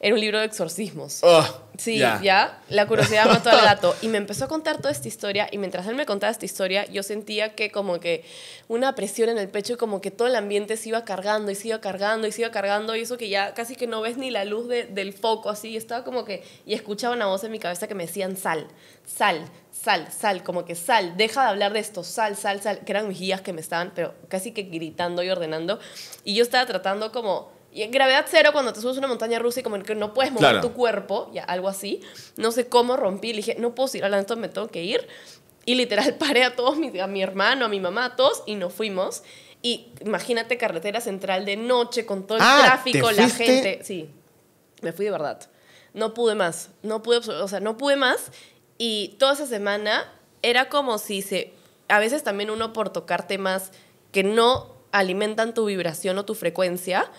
Era un libro de exorcismos. Ah, sí, ya. La curiosidad mató al gato. Y me empezó a contar toda esta historia. Y mientras él me contaba esta historia, yo sentía que como que una presión en el pecho y como que todo el ambiente se iba cargando y se iba cargando y se iba cargando. Y eso que ya casi que no ves ni la luz del foco así. Y estaba como que... Y escuchaba una voz en mi cabeza que me decían sal, sal, sal, sal, como que sal, deja de hablar de esto, sal, sal, sal, que eran mis guías que me estaban, pero casi que gritando y ordenando. Y yo estaba tratando como y en gravedad cero, cuando te subes a una montaña rusa y como que no puedes mover tu cuerpo, ya, algo así, no sé cómo rompí, le dije, no puedo ir adelante, me tengo que ir. Y literal paré a todos, a mi hermano, a mi mamá, a todos, y nos fuimos. Y imagínate carretera central de noche con todo el ah, tráfico, la gente. Sí, me fui de verdad. No pude más, no pude, o sea, no pude más. Y toda esa semana era como si se, a veces también uno por tocar temas que no alimentan tu vibración o tu frecuencia,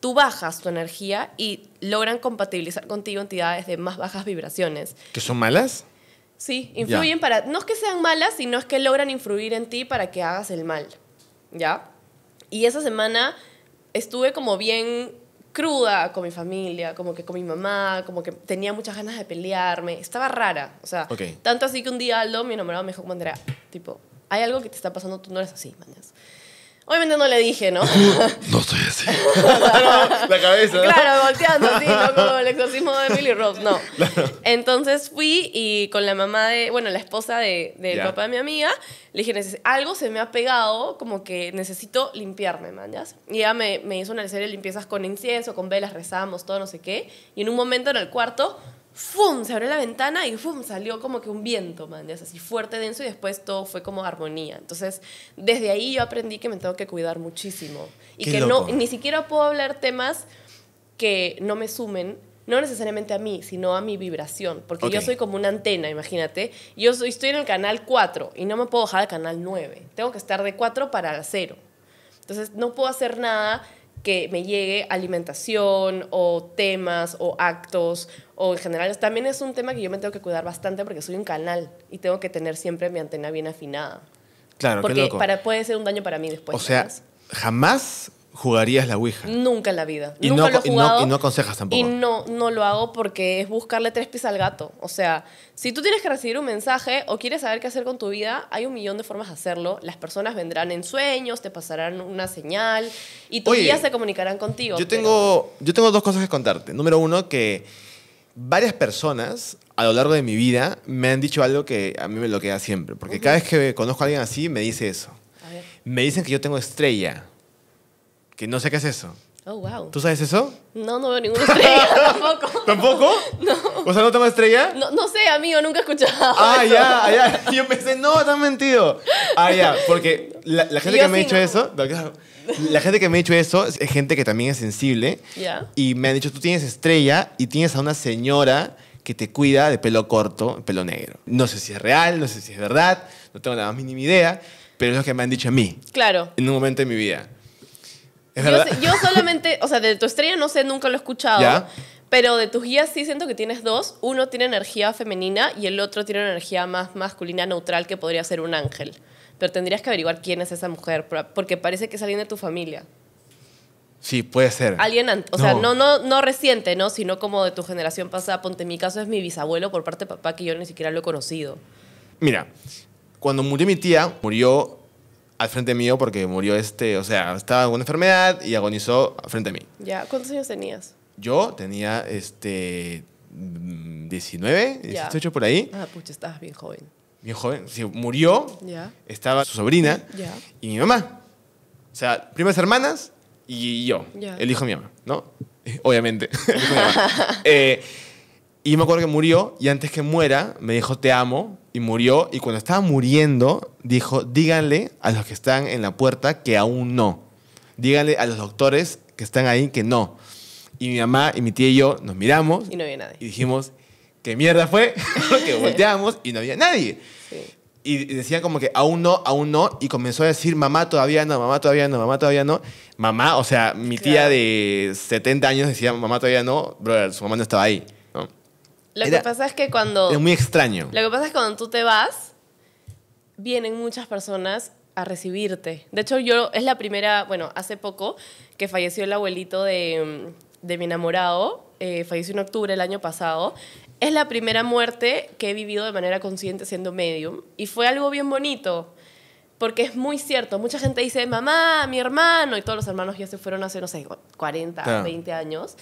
tú bajas tu energía y logran compatibilizar contigo entidades de más bajas vibraciones. ¿Que son malas? Sí, influyen para... No es que sean malas, sino es que logran influir en ti para que hagas el mal. ¿Ya? Y esa semana estuve como bien cruda con mi familia, como que con mi mamá, como que tenía muchas ganas de pelearme. Estaba rara, o sea, tanto así que un día Aldo, mi enamorado, me dijo como Andrea, tipo, hay algo que te está pasando, tú no eres así, mañas. Obviamente no le dije, ¿no? No estoy así. la cabeza. Claro, volteando así, ¿no? Como el exorcismo de Billy Rose, no. Entonces fui y con la mamá de, bueno, la esposa del de, papá de mi amiga, le dije, algo se me ha pegado, como que necesito limpiarme, mañas. Y ella me, me hizo una serie de limpiezas con incienso, con velas, rezamos, todo no sé qué. Y en un momento en el cuarto ¡fum! Se abrió la ventana y ¡fum! Salió como que un viento, man, así fuerte, denso y después todo fue como armonía. Entonces, desde ahí yo aprendí que me tengo que cuidar muchísimo y que no, ni siquiera puedo hablar temas que no me sumen. No necesariamente a mí, sino a mi vibración. Porque yo soy como una antena, imagínate. Yo estoy en el canal 4 y no me puedo bajar al canal 9. Tengo que estar de 4 para 0. Entonces, no puedo hacer nada que me llegue alimentación o temas o actos o en general. También es un tema que yo me tengo que cuidar bastante porque soy un canal y tengo que tener siempre mi antena bien afinada. Claro, porque Para, puede ser un daño para mí después. O sea, jamás jugarías la Ouija. Nunca en la vida. Y Nunca no, lo he jugado. Y no, aconsejas tampoco. Y no, no lo hago porque es buscarle tres pies al gato. O sea, si tú tienes que recibir un mensaje o quieres saber qué hacer con tu vida, hay un millón de formas de hacerlo. Las personas vendrán en sueños, te pasarán una señal y todavía se comunicarán contigo. Yo tengo, yo tengo dos cosas que contarte. Número uno, que varias personas a lo largo de mi vida me han dicho algo que a mí me lo queda siempre. Porque cada vez que conozco a alguien así, me dice eso. Me dicen que yo tengo estrella. Que no sé qué es eso. Oh, wow. ¿Tú sabes eso? No, no veo ninguna estrella tampoco. ¿Tampoco? No. ¿O sea, no tengo estrella? No, no sé, amigo, nunca he escuchado. Ah, ya, ah, ya. Yo pensé, no, te han mentido. Ah, ya, porque la, gente que me ha dicho eso. La gente que me ha dicho eso es gente que también es sensible. Y me han dicho, tú tienes estrella y tienes a una señora que te cuida de pelo corto, pelo negro. No sé si es real, no sé si es verdad, no tengo la más mínima idea, pero es lo que me han dicho a mí. Claro. En un momento de mi vida. yo, solamente, o sea, de tu estrella no sé, nunca lo he escuchado. Pero de tus guías sí siento que tienes dos. Uno tiene energía femenina y el otro tiene una energía más masculina neutral que podría ser un ángel pero tendrías que averiguar quién es esa mujer, porque parece que es alguien de tu familia. Sí, puede ser. Alguien, o sea, no. no. No, reciente, ¿no? Sino como de tu generación pasada. Ponte, mi caso es mi bisabuelo por parte de papá, que yo ni siquiera lo he conocido. Mira, cuando murió mi tía, murió al frente mío porque murió este, o sea, estaba con una enfermedad y agonizó al frente a mí. Ya, ¿cuántos años tenías? Yo tenía este 19, 18 por ahí. Ah, pucha, estabas bien joven mi joven, eh, murió, estaba su sobrina y mi mamá. O sea, primas hermanas y yo, el hijo de mi mamá, ¿no? Obviamente, eh, y me acuerdo que murió y antes que muera me dijo te amo y murió y cuando estaba muriendo dijo díganle a los que están en la puerta que aún no. Díganle a los doctores que están ahí que no. Y mi mamá y mi tía y yo nos miramos y, no y dijimos ¿qué mierda fue? que volteamos y no había nadie. Y decían como que aún no, aún no, y comenzó a decir, mamá todavía no, mamá todavía no, mamá todavía no. Mamá, o sea, mi tía de 70 años decía, mamá todavía no, brother, su mamá no estaba ahí. Lo que pasa es que cuando... Es muy extraño. Lo que pasa es que cuando tú te vas, vienen muchas personas a recibirte. De hecho, yo es la primera, bueno, hace poco que falleció el abuelito de, de mi enamorado, eh, falleció en octubre el año pasado, es la primera muerte que he vivido de manera consciente siendo medium. Y fue algo bien bonito, porque es muy cierto. Mucha gente dice, mamá, mi hermano, y todos los hermanos ya se fueron hace, no sé, 40, 20 años.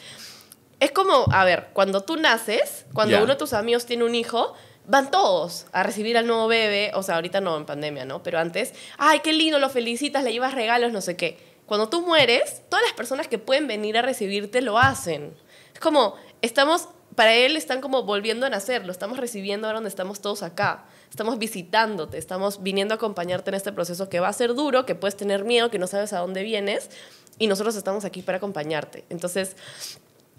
Es como, a ver, cuando tú naces, cuando uno de tus amigos tiene un hijo, van todos a recibir al nuevo bebé. O sea, ahorita no, en pandemia, ¿no? Pero antes, ay, qué lindo, lo felicitas, le llevas regalos, no sé qué. Cuando tú mueres, todas las personas que pueden venir a recibirte lo hacen. Es como, estamos, para él están como volviendo a nacer, lo estamos recibiendo ahora donde estamos todos acá, estamos visitándote, estamos viniendo a acompañarte en este proceso que va a ser duro, que puedes tener miedo, que no sabes a dónde vienes, y nosotros estamos aquí para acompañarte. Entonces,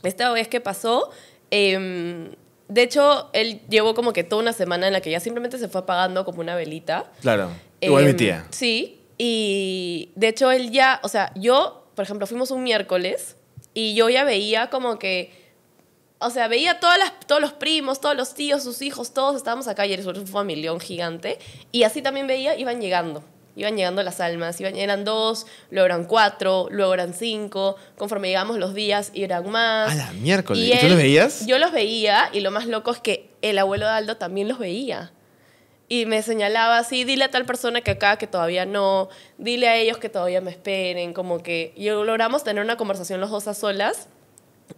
esta vez que pasó, em, de hecho, él llevó como que toda una semana en la que ya simplemente se fue apagando como una velita. Claro. Eh, Igual mi tía. Sí. Y de hecho, él ya, o sea, yo, por ejemplo, fuimos un miércoles y yo ya veía como que, o sea, veía todas las, todos los primos, todos los tíos, sus hijos, todos estábamos acá y era un familión gigante. Y así también veía, iban llegando iban llegando las almas, iban, eran dos, luego eran cuatro, luego eran cinco, conforme llegamos los días eran más. A la miércoles, ¿y, tú los veías? Yo los veía y lo más loco es que el abuelo de Aldo también los veía y me señalaba así, dile a tal persona que acá que todavía no, dile a ellos que todavía me esperen, como que yo logramos tener una conversación los dos a solas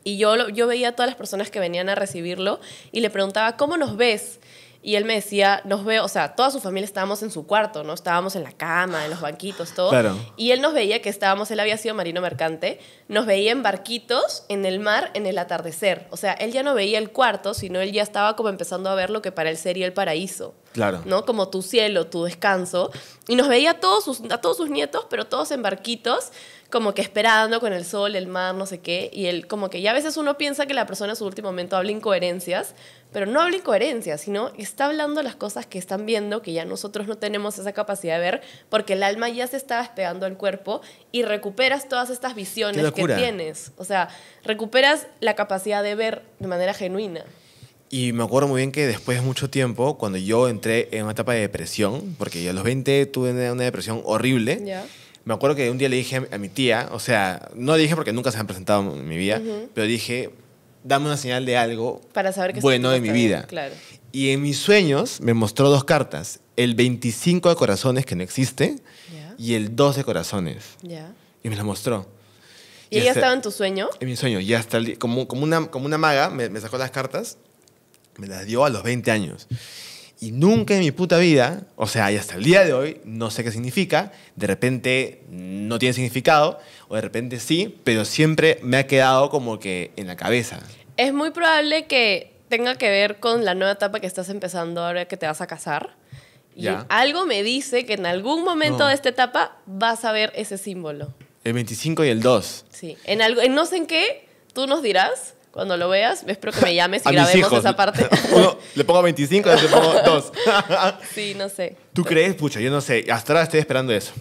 y yo, yo veía a todas las personas que venían a recibirlo y le preguntaba, ¿cómo nos ves? Y él me decía, nos veo, o sea, toda su familia estábamos en su cuarto, ¿no? Estábamos en la cama, en los banquitos, todo. Y él nos veía que estábamos, él había sido marino mercante, nos veía en barquitos, en el mar, en el atardecer. O sea, él ya no veía el cuarto, sino él ya estaba como empezando a ver lo que para él sería el paraíso. Claro. ¿No? Como tu cielo, tu descanso. Y nos veía a todos sus, a todos sus nietos, pero todos en barquitos como que esperando con el sol, el mar, no sé qué, y él como que, ya a veces uno piensa que la persona en su último momento habla incoherencias, pero no habla incoherencias, sino está hablando las cosas que están viendo, que ya nosotros no tenemos esa capacidad de ver, porque el alma ya se está despegando al cuerpo y recuperas todas estas visiones que tienes, o sea, recuperas la capacidad de ver de manera genuina. Y me acuerdo muy bien que después de mucho tiempo, cuando yo entré en una etapa de depresión, porque yo a los 20 tuve una depresión horrible, Ya me acuerdo que un día le dije a mi tía, o sea, no le dije porque nunca se han presentado en mi vida, pero dije, dame una señal de algo Para saber bueno de mi vida. Y en mis sueños me mostró dos cartas, el 25 de corazones que no existe y el 12 de corazones. Y me la mostró. ¿Y, ella estaba en tu sueño? En mi sueño, ya hasta como, como, una, como una maga me, me sacó las cartas, me las dio a los 20 años. Y nunca en mi puta vida, o sea, y hasta el día de hoy, no sé qué significa. De repente no tiene significado, o de repente sí, pero siempre me ha quedado como que en la cabeza. Es muy probable que tenga que ver con la nueva etapa que estás empezando ahora que te vas a casar. Y algo me dice que en algún momento de esta etapa vas a ver ese símbolo. El 25 y el 2. Sí, en, algo, en no sé en qué, tú nos dirás, cuando lo veas, espero que me llames y grabemos esa parte. Uno, le pongo 25, le pongo 2. sí, no sé. ¿Tú crees? Pucha, yo no sé. Hasta ahora estoy esperando eso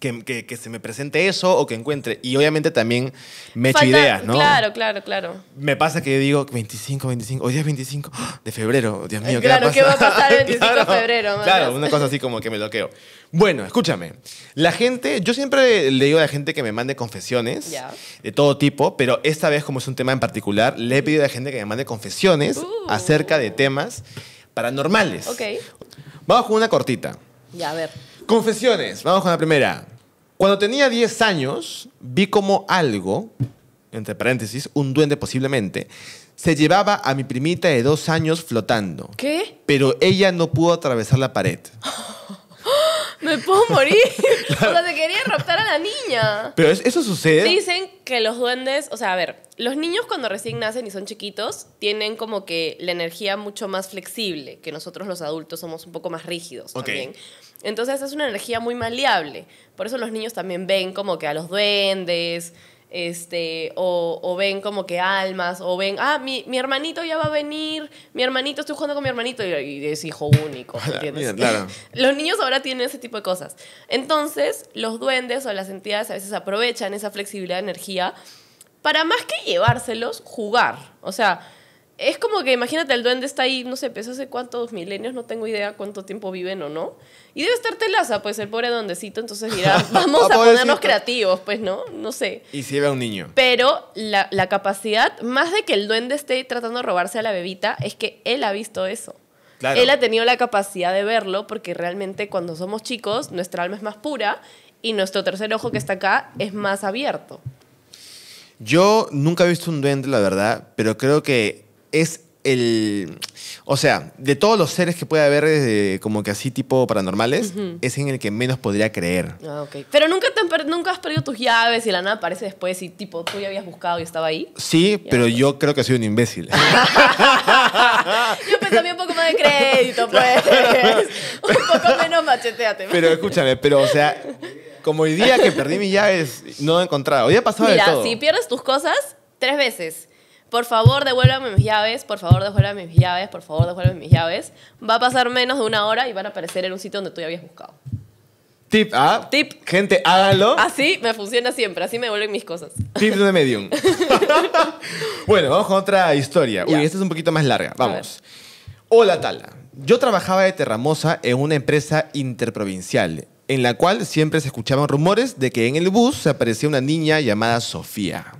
que, se me presente eso o que encuentre. Y obviamente también me echo ideas, ¿no? Claro, claro, claro. Me pasa que digo 25, 25, hoy día es 25 ¡ah! de febrero, Dios mío, ¿qué claro, va ¿qué va a pasar el 25 de febrero? claro, una cosa así como que me bloqueo. Bueno, escúchame. La gente, yo siempre le digo a la gente que me mande confesiones de todo tipo, pero esta vez, como es un tema en particular, le he pedido a la gente que me mande confesiones uh. acerca de temas paranormales. Ok. Vamos con una cortita. Ya, a ver. Confesiones, vamos con la primera. Cuando tenía 10 años, vi como algo, entre paréntesis, un duende posiblemente, se llevaba a mi primita de dos años flotando. ¿Qué? Pero ella no pudo atravesar la pared. Me puedo morir. o sea, se quería raptar a la niña. Pero eso sucede. Dicen que los duendes, o sea, a ver, los niños cuando recién nacen y son chiquitos tienen como que la energía mucho más flexible, que nosotros los adultos somos un poco más rígidos también. Entonces es una energía muy maleable. Por eso los niños también ven como que a los duendes, este, o, ven como que almas, o ven, ah, mi, mi, hermanito ya va a venir, mi hermanito, estoy jugando con mi hermanito, y, es hijo único, ¿entiendes? Los niños ahora tienen ese tipo de cosas. Entonces, los duendes o las entidades a veces aprovechan esa flexibilidad de energía para más que llevárselos, jugar. O sea, es como que imagínate, el duende está ahí, no sé, peso hace cuántos milenios, no tengo idea cuánto tiempo viven o no. Y debe estar telaza, pues el pobre duendecito, entonces mira, vamos a ponernos creativos, pues no, no sé. Y si a un niño. Pero la, capacidad, más de que el duende esté tratando de robarse a la bebita, es que él ha visto eso. Él ha tenido la capacidad de verlo porque realmente cuando somos chicos nuestra alma es más pura y nuestro tercer ojo que está acá es más abierto. Yo nunca he visto un duende, la verdad, pero creo que es el. O sea, de todos los seres que puede haber como que así tipo paranormales, es en el que menos podría creer. Ah, pero nunca, nunca has perdido tus llaves y la nada aparece después y tipo tú ya habías buscado y estaba ahí. Sí, pero yo creo que soy un imbécil. yo pensé un poco más de crédito, pues. un poco menos macheteate. Pero escúchame, pero o sea. Como hoy día que perdí mis llaves, no he encontrado. Hoy día pasado Mira, de si pierdes tus cosas, tres veces por favor devuélvame mis llaves, por favor devuélvame mis llaves, por favor devuélvame mis llaves. Va a pasar menos de una hora y van a aparecer en un sitio donde tú ya habías buscado. Tip, ¿ah? Tip. Gente, háganlo. Así me funciona siempre, así me devuelven mis cosas. Tip de medium. bueno, vamos con otra historia. Uy, esta es un poquito más larga. Vamos. Hola, Tala. Yo trabajaba de terramosa en una empresa interprovincial, en la cual siempre se escuchaban rumores de que en el bus se aparecía una niña llamada Sofía.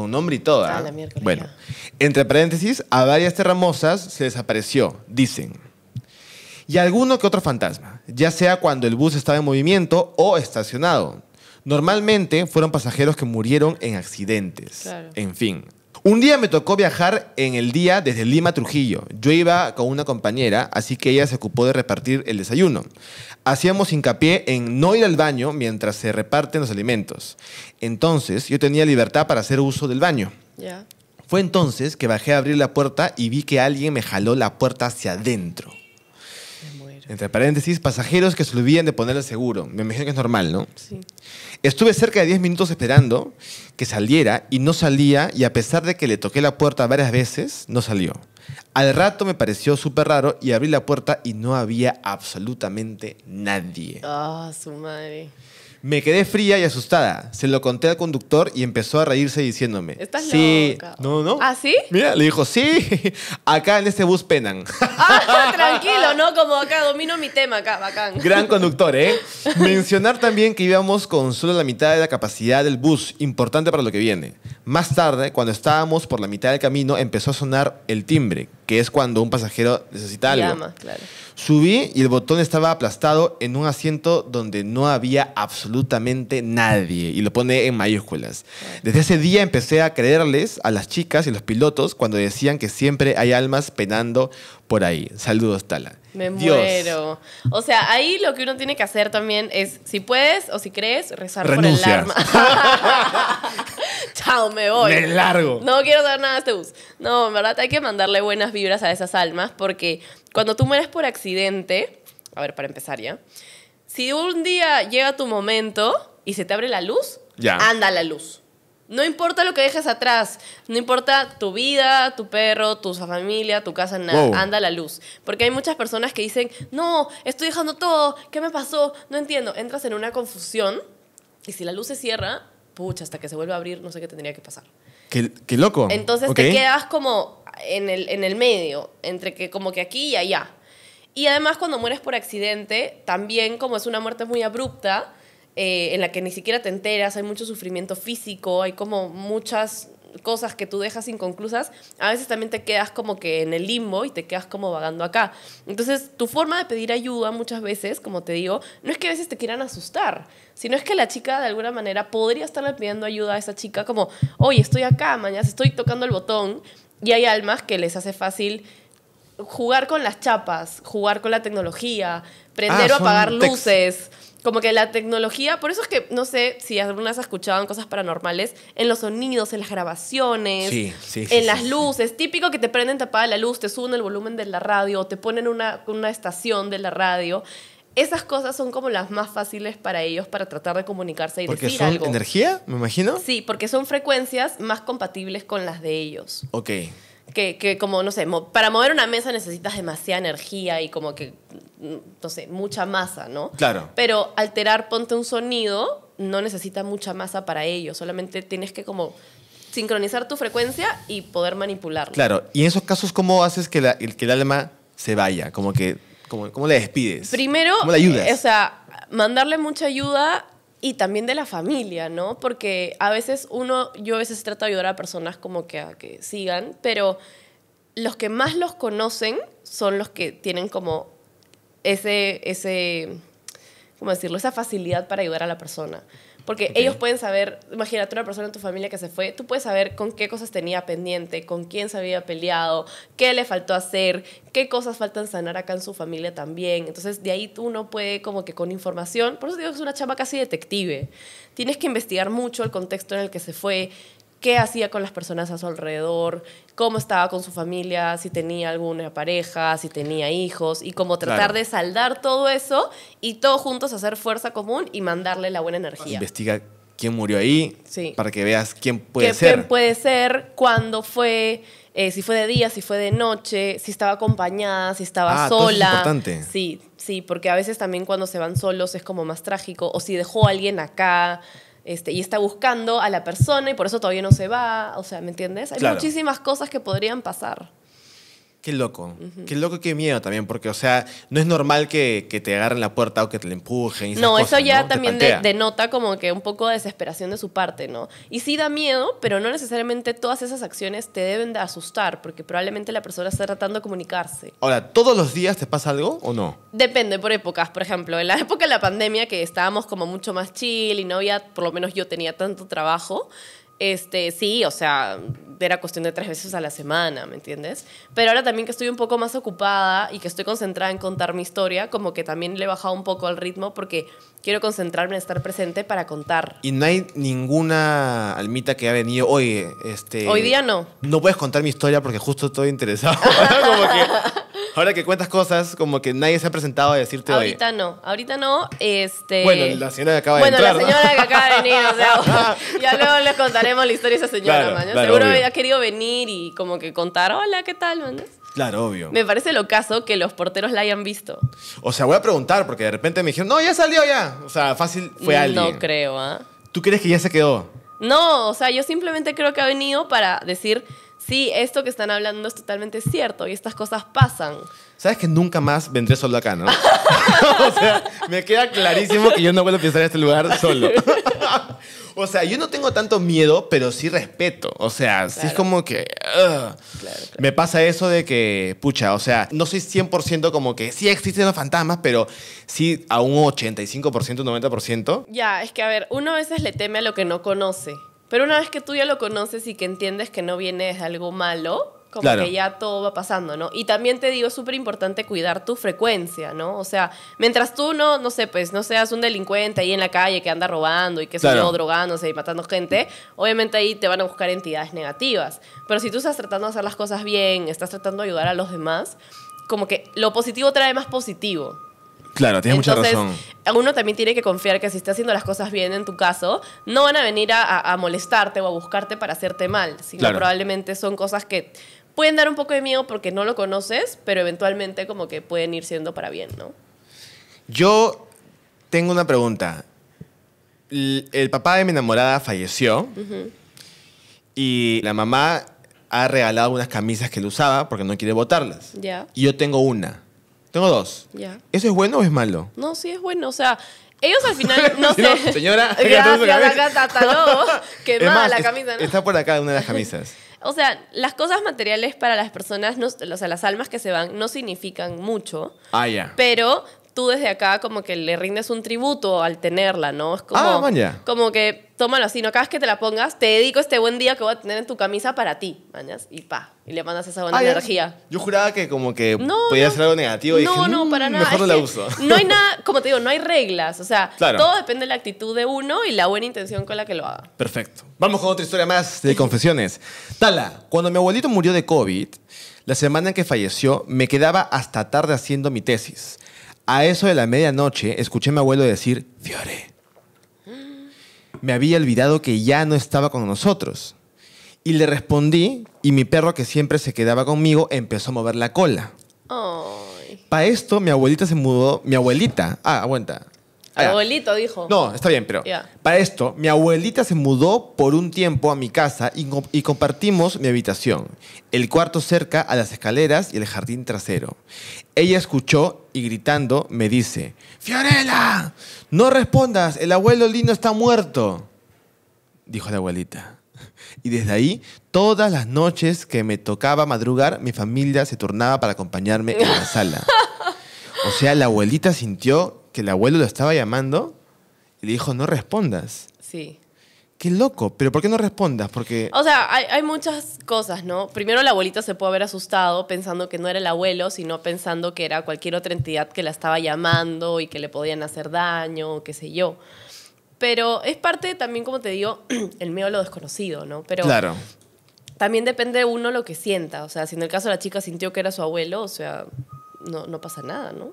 Con nombre y todo. Ah, bueno, entre paréntesis, a varias terramosas se desapareció, dicen. Y alguno que otro fantasma, ya sea cuando el bus estaba en movimiento o estacionado. Normalmente fueron pasajeros que murieron en accidentes. En fin, un día me tocó viajar en el día desde Lima a Trujillo. Yo iba con una compañera, así que ella se ocupó de repartir el desayuno. Hacíamos hincapié en no ir al baño mientras se reparten los alimentos. Entonces yo tenía libertad para hacer uso del baño. Fue entonces que bajé a abrir la puerta y vi que alguien me jaló la puerta hacia adentro entre paréntesis, pasajeros que se olvidan de poner el seguro. Me imagino que es normal, ¿no? Sí. Estuve cerca de 10 minutos esperando que saliera y no salía y a pesar de que le toqué la puerta varias veces, no salió. Al rato me pareció súper raro y abrí la puerta y no había absolutamente nadie. Ah, su madre. Me quedé fría y asustada. Se lo conté al conductor y empezó a reírse diciéndome. ¿Estás sí. Loca. No, no. ¿Ah, sí? Mira, le dijo, sí, acá en este bus penan. Ah, ah tranquilo, ¿no? Como acá domino mi tema, acá, bacán. Gran conductor, ¿eh? Mencionar también que íbamos con solo la mitad de la capacidad del bus, importante para lo que viene. Más tarde, cuando estábamos por la mitad del camino, empezó a sonar el timbre, que es cuando un pasajero necesita algo. Subí y el botón estaba aplastado en un asiento donde no había absolutamente nadie, y lo pone en mayúsculas. Desde ese día empecé a creerles a las chicas y los pilotos cuando decían que siempre hay almas penando por ahí. Saludos, Tala. Me muero. O sea, ahí lo que uno tiene que hacer también es, si puedes o si crees, rezar el alma. me voy. Me largo. No quiero dar nada de este bus. No, en verdad hay que mandarle buenas vibras a esas almas porque cuando tú mueres por accidente, a ver, para empezar ya, si un día llega tu momento y se te abre la luz, ya. anda la luz. No importa lo que dejes atrás, no importa tu vida, tu perro, tu familia, tu casa, nada, anda la luz. Porque hay muchas personas que dicen, no, estoy dejando todo, ¿qué me pasó? No entiendo. Entras en una confusión y si la luz se cierra, hasta que se vuelva a abrir, no sé qué tendría que pasar. Qué, loco. Entonces te quedas como en el, en el medio, entre que como que aquí y allá. Y además cuando mueres por accidente, también como es una muerte muy abrupta, eh, en la que ni siquiera te enteras, hay mucho sufrimiento físico, hay como muchas cosas que tú dejas inconclusas, a veces también te quedas como que en el limbo y te quedas como vagando acá. Entonces, tu forma de pedir ayuda muchas veces, como te digo, no es que a veces te quieran asustar, sino es que la chica de alguna manera podría estarle pidiendo ayuda a esa chica como, oye, estoy acá, mañana estoy tocando el botón y hay almas que les hace fácil jugar con las chapas, jugar con la tecnología, prender ah, o apagar luces como que la tecnología, por eso es que no sé si algunas escuchaban cosas paranormales, en los sonidos, en las grabaciones, en las luces, típico que te prenden tapada la luz, te suben el volumen de la radio, te ponen una, una estación de la radio. Esas cosas son como las más fáciles para ellos para tratar de comunicarse y decir algo. ¿Porque son energía, me imagino? Sí, porque son frecuencias más compatibles con las de ellos. Ok que, que como, no sé, para mover una mesa necesitas demasiada energía y como que, mm, no sé, mucha masa, ¿no? Claro. Pero alterar, ponte un sonido, no necesita mucha masa para ello, solamente tienes que como sincronizar tu frecuencia y poder manipularlo. Claro, y en esos casos, ¿cómo haces que, que el alma se vaya? Como que, como, ¿Cómo le despides? Primero, ¿cómo le ayudas? Eh, o sea, mandarle mucha ayuda y también de la familia, ¿no? Porque a veces uno, yo a veces trato de ayudar a personas como que a que sigan, pero los que más los conocen son los que tienen como ese, ese, ¿cómo decirlo? Esa facilidad para ayudar a la persona. Porque ellos pueden saber, imagínate una persona en tu familia que se fue, tú puedes saber con qué cosas tenía pendiente, con quién se había peleado, qué le faltó hacer, qué cosas faltan sanar acá en su familia también. Entonces, de ahí uno puede como que con información, por eso digo que es una chamba casi detective. Tienes que investigar mucho el contexto en el que se fue, qué hacía con las personas a su alrededor, cómo estaba con su familia, si tenía alguna pareja, si tenía hijos, y cómo tratar de saldar todo eso y todos juntos hacer fuerza común y mandarle la buena energía. Investiga quién murió ahí para que veas quién puede ser. Quién puede ser, cuándo fue, eh, si fue de día, si fue de noche, si estaba acompañada, si estaba ah, sola. Todo es importante. Sí, sí, porque a veces también cuando se van solos es como más trágico, o si dejó a alguien acá. Este, y está buscando a la persona y por eso todavía no se va. O sea, ¿me entiendes? Hay muchísimas cosas que podrían pasar. Qué loco, qué loco, qué miedo también, porque, o sea, no es normal que, te agarren la puerta o que te la empujen. Y no, eso ya también denota como que un poco de desesperación de su parte, ¿no? Y sí da miedo, pero no necesariamente todas esas acciones te deben de asustar, porque probablemente la persona está tratando de comunicarse. Ahora, ¿todos los días te pasa algo o no? Depende, por épocas. Por ejemplo, en la época de la pandemia, que estábamos como mucho más chill y no había, por lo menos yo tenía tanto trabajo, este, sí, o sea, era cuestión de tres veces a la semana, ¿me entiendes? Pero ahora también que estoy un poco más ocupada y que estoy concentrada en contar mi historia, como que también le he bajado un poco al ritmo porque quiero concentrarme en estar presente para contar. Y no hay ninguna almita que ha venido, hoy. este... Hoy día no. No puedes contar mi historia porque justo estoy interesado. como que Ahora que cuentas cosas, como que nadie se ha presentado a decirte hoy. Ahorita no, ahorita no. Este... Bueno, la señora que acaba de venir. Bueno, la señora que acaba de venir, ya luego les contaremos la historia de esa señora, Seguro había ha querido venir y como que contar, hola, ¿qué tal, man? Claro, obvio. Me parece lo caso que los porteros la hayan visto. O sea, voy a preguntar, porque de repente me dijeron, no, ya salió ya. O sea, fácil fue alguien. No creo, ¿ah? ¿Tú crees que ya se quedó? No, o sea, yo simplemente creo que ha venido para decir sí, esto que están hablando es totalmente cierto y estas cosas pasan. ¿Sabes que nunca más vendré solo acá, no? o sea, me queda clarísimo que yo no vuelvo a pisar este lugar solo. o sea, yo no tengo tanto miedo, pero sí respeto. O sea, sí es como que... Me pasa eso de que, pucha, o sea, no soy 100% como que sí existen los fantasmas, pero sí a un 85%, 90%. Ya, es que a ver, uno a veces le teme a lo que no conoce. Pero una vez que tú ya lo conoces y que entiendes que no viene de algo malo, como que ya todo va pasando, ¿no? Y también te digo, es súper importante cuidar tu frecuencia, ¿no? O sea, mientras tú no, no sé, pues no seas un delincuente ahí en la calle que anda robando y que claro. no drogándose y matando gente, obviamente ahí te van a buscar entidades negativas. Pero si tú estás tratando de hacer las cosas bien, estás tratando de ayudar a los demás, como que lo positivo trae más positivo. Claro, tienes mucha razón. Uno también tiene que confiar que si está haciendo las cosas bien en tu caso, no van a venir a, molestarte o a buscarte para hacerte mal, sino probablemente son cosas que pueden dar un poco de miedo porque no lo conoces, pero eventualmente como que pueden ir siendo para bien, ¿no? Yo tengo una pregunta. el papá de mi enamorada falleció y la mamá ha regalado unas camisas que él usaba porque no quiere botarlas. Y yo tengo una. Tengo dos. Ya. ¿Eso es bueno o es malo? No, sí es bueno. O sea, ellos al final, no sé. señora, Gracias, acá luego. Quemada la camisa, ¿no? Está por acá una de las camisas. O sea, las cosas materiales para las personas, o sea, las almas que se van, no significan mucho. Ah, ya. Pero tú desde acá como que le rindes un tributo al tenerla, ¿no? Es como, ah, Como que, tómalo así, no cada que te la pongas, te dedico este buen día que voy a tener en tu camisa para ti, mañas, y pa, y le mandas esa buena energía. Yo juraba que como que podía ser algo negativo y no, no, mm, para nada. mejor no la uso. No hay nada, como te digo, no hay reglas, o sea, todo depende de la actitud de uno y la buena intención con la que lo haga. Perfecto. Vamos con otra historia más de confesiones. Tala, cuando mi abuelito murió de COVID, la semana en que falleció, me quedaba hasta tarde haciendo mi tesis. A eso de la medianoche, escuché a mi abuelo decir, Fiore, me había olvidado que ya no estaba con nosotros. Y le respondí, y mi perro que siempre se quedaba conmigo empezó a mover la cola. Para esto, mi abuelita se mudó. Mi abuelita. Ah, aguanta. Ah, Abuelito dijo. No, está bien, pero. Para esto, mi abuelita se mudó por un tiempo a mi casa y compartimos mi habitación, el cuarto cerca a las escaleras y el jardín trasero. Ella escuchó y gritando me dice, Fiorella, no respondas, el abuelo Lino está muerto, dijo la abuelita. Y desde ahí, todas las noches que me tocaba madrugar, mi familia se tornaba para acompañarme en la sala. O sea, la abuelita sintió que el abuelo lo estaba llamando y le dijo, no respondas. Sí. Qué loco, pero ¿por qué no respondas? Porque... O sea, hay, muchas cosas, ¿no? Primero la abuelita se puede haber asustado pensando que no era el abuelo, sino pensando que era cualquier otra entidad que la estaba llamando y que le podían hacer daño, qué sé yo. Pero es parte también, como te digo, el miedo a lo desconocido, ¿no? Pero claro. también depende de uno lo que sienta. O sea, si en el caso de la chica sintió que era su abuelo, o sea, no, no pasa nada, ¿no?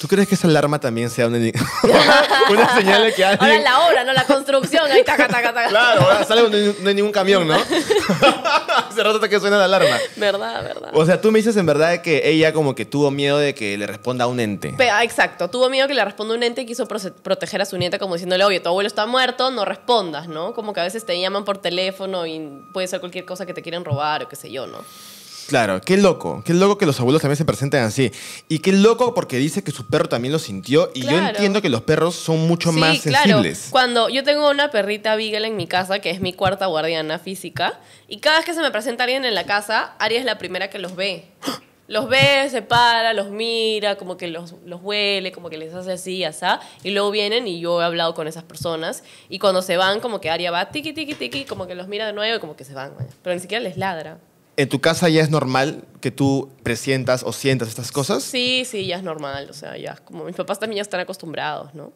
¿Tú crees que esa alarma también sea una, señal de que alguien... Ahora la obra, no la construcción. Ahí, taca, taca, taca. Claro, ahora sale no hay ningún camión, ¿no? Hace rato hasta que suena la alarma. Verdad, verdad. O sea, tú me dices en verdad que ella como que tuvo miedo de que le responda a un ente. Ah, exacto, tuvo miedo que le responda a un ente y quiso proteger a su nieta como diciéndole, oye, tu abuelo está muerto, no respondas, ¿no? Como que a veces te llaman por teléfono y puede ser cualquier cosa que te quieren robar o qué sé yo, ¿no? Claro, qué loco, qué loco que los abuelos también se presenten así. Y qué loco porque dice que su perro también lo sintió. Y yo entiendo que los perros son mucho más sensibles. Cuando yo tengo una perrita Beagle en mi casa, que es mi cuarta guardiana física, y cada vez que se me presenta alguien en la casa, Aria es la primera que los ve. Los ve, se para, los mira, como que los, huele, como que les hace así, así. Y luego vienen y yo he hablado con esas personas. Y cuando se van, como que Aria va tiki, tiki, tiki, como que los mira de nuevo y como que se van. Pero ni siquiera les ladra. ¿En tu casa ya es normal que tú presientas o sientas estas cosas? Sí, sí, ya es normal. O sea, ya como mis papás también ya están acostumbrados, ¿no?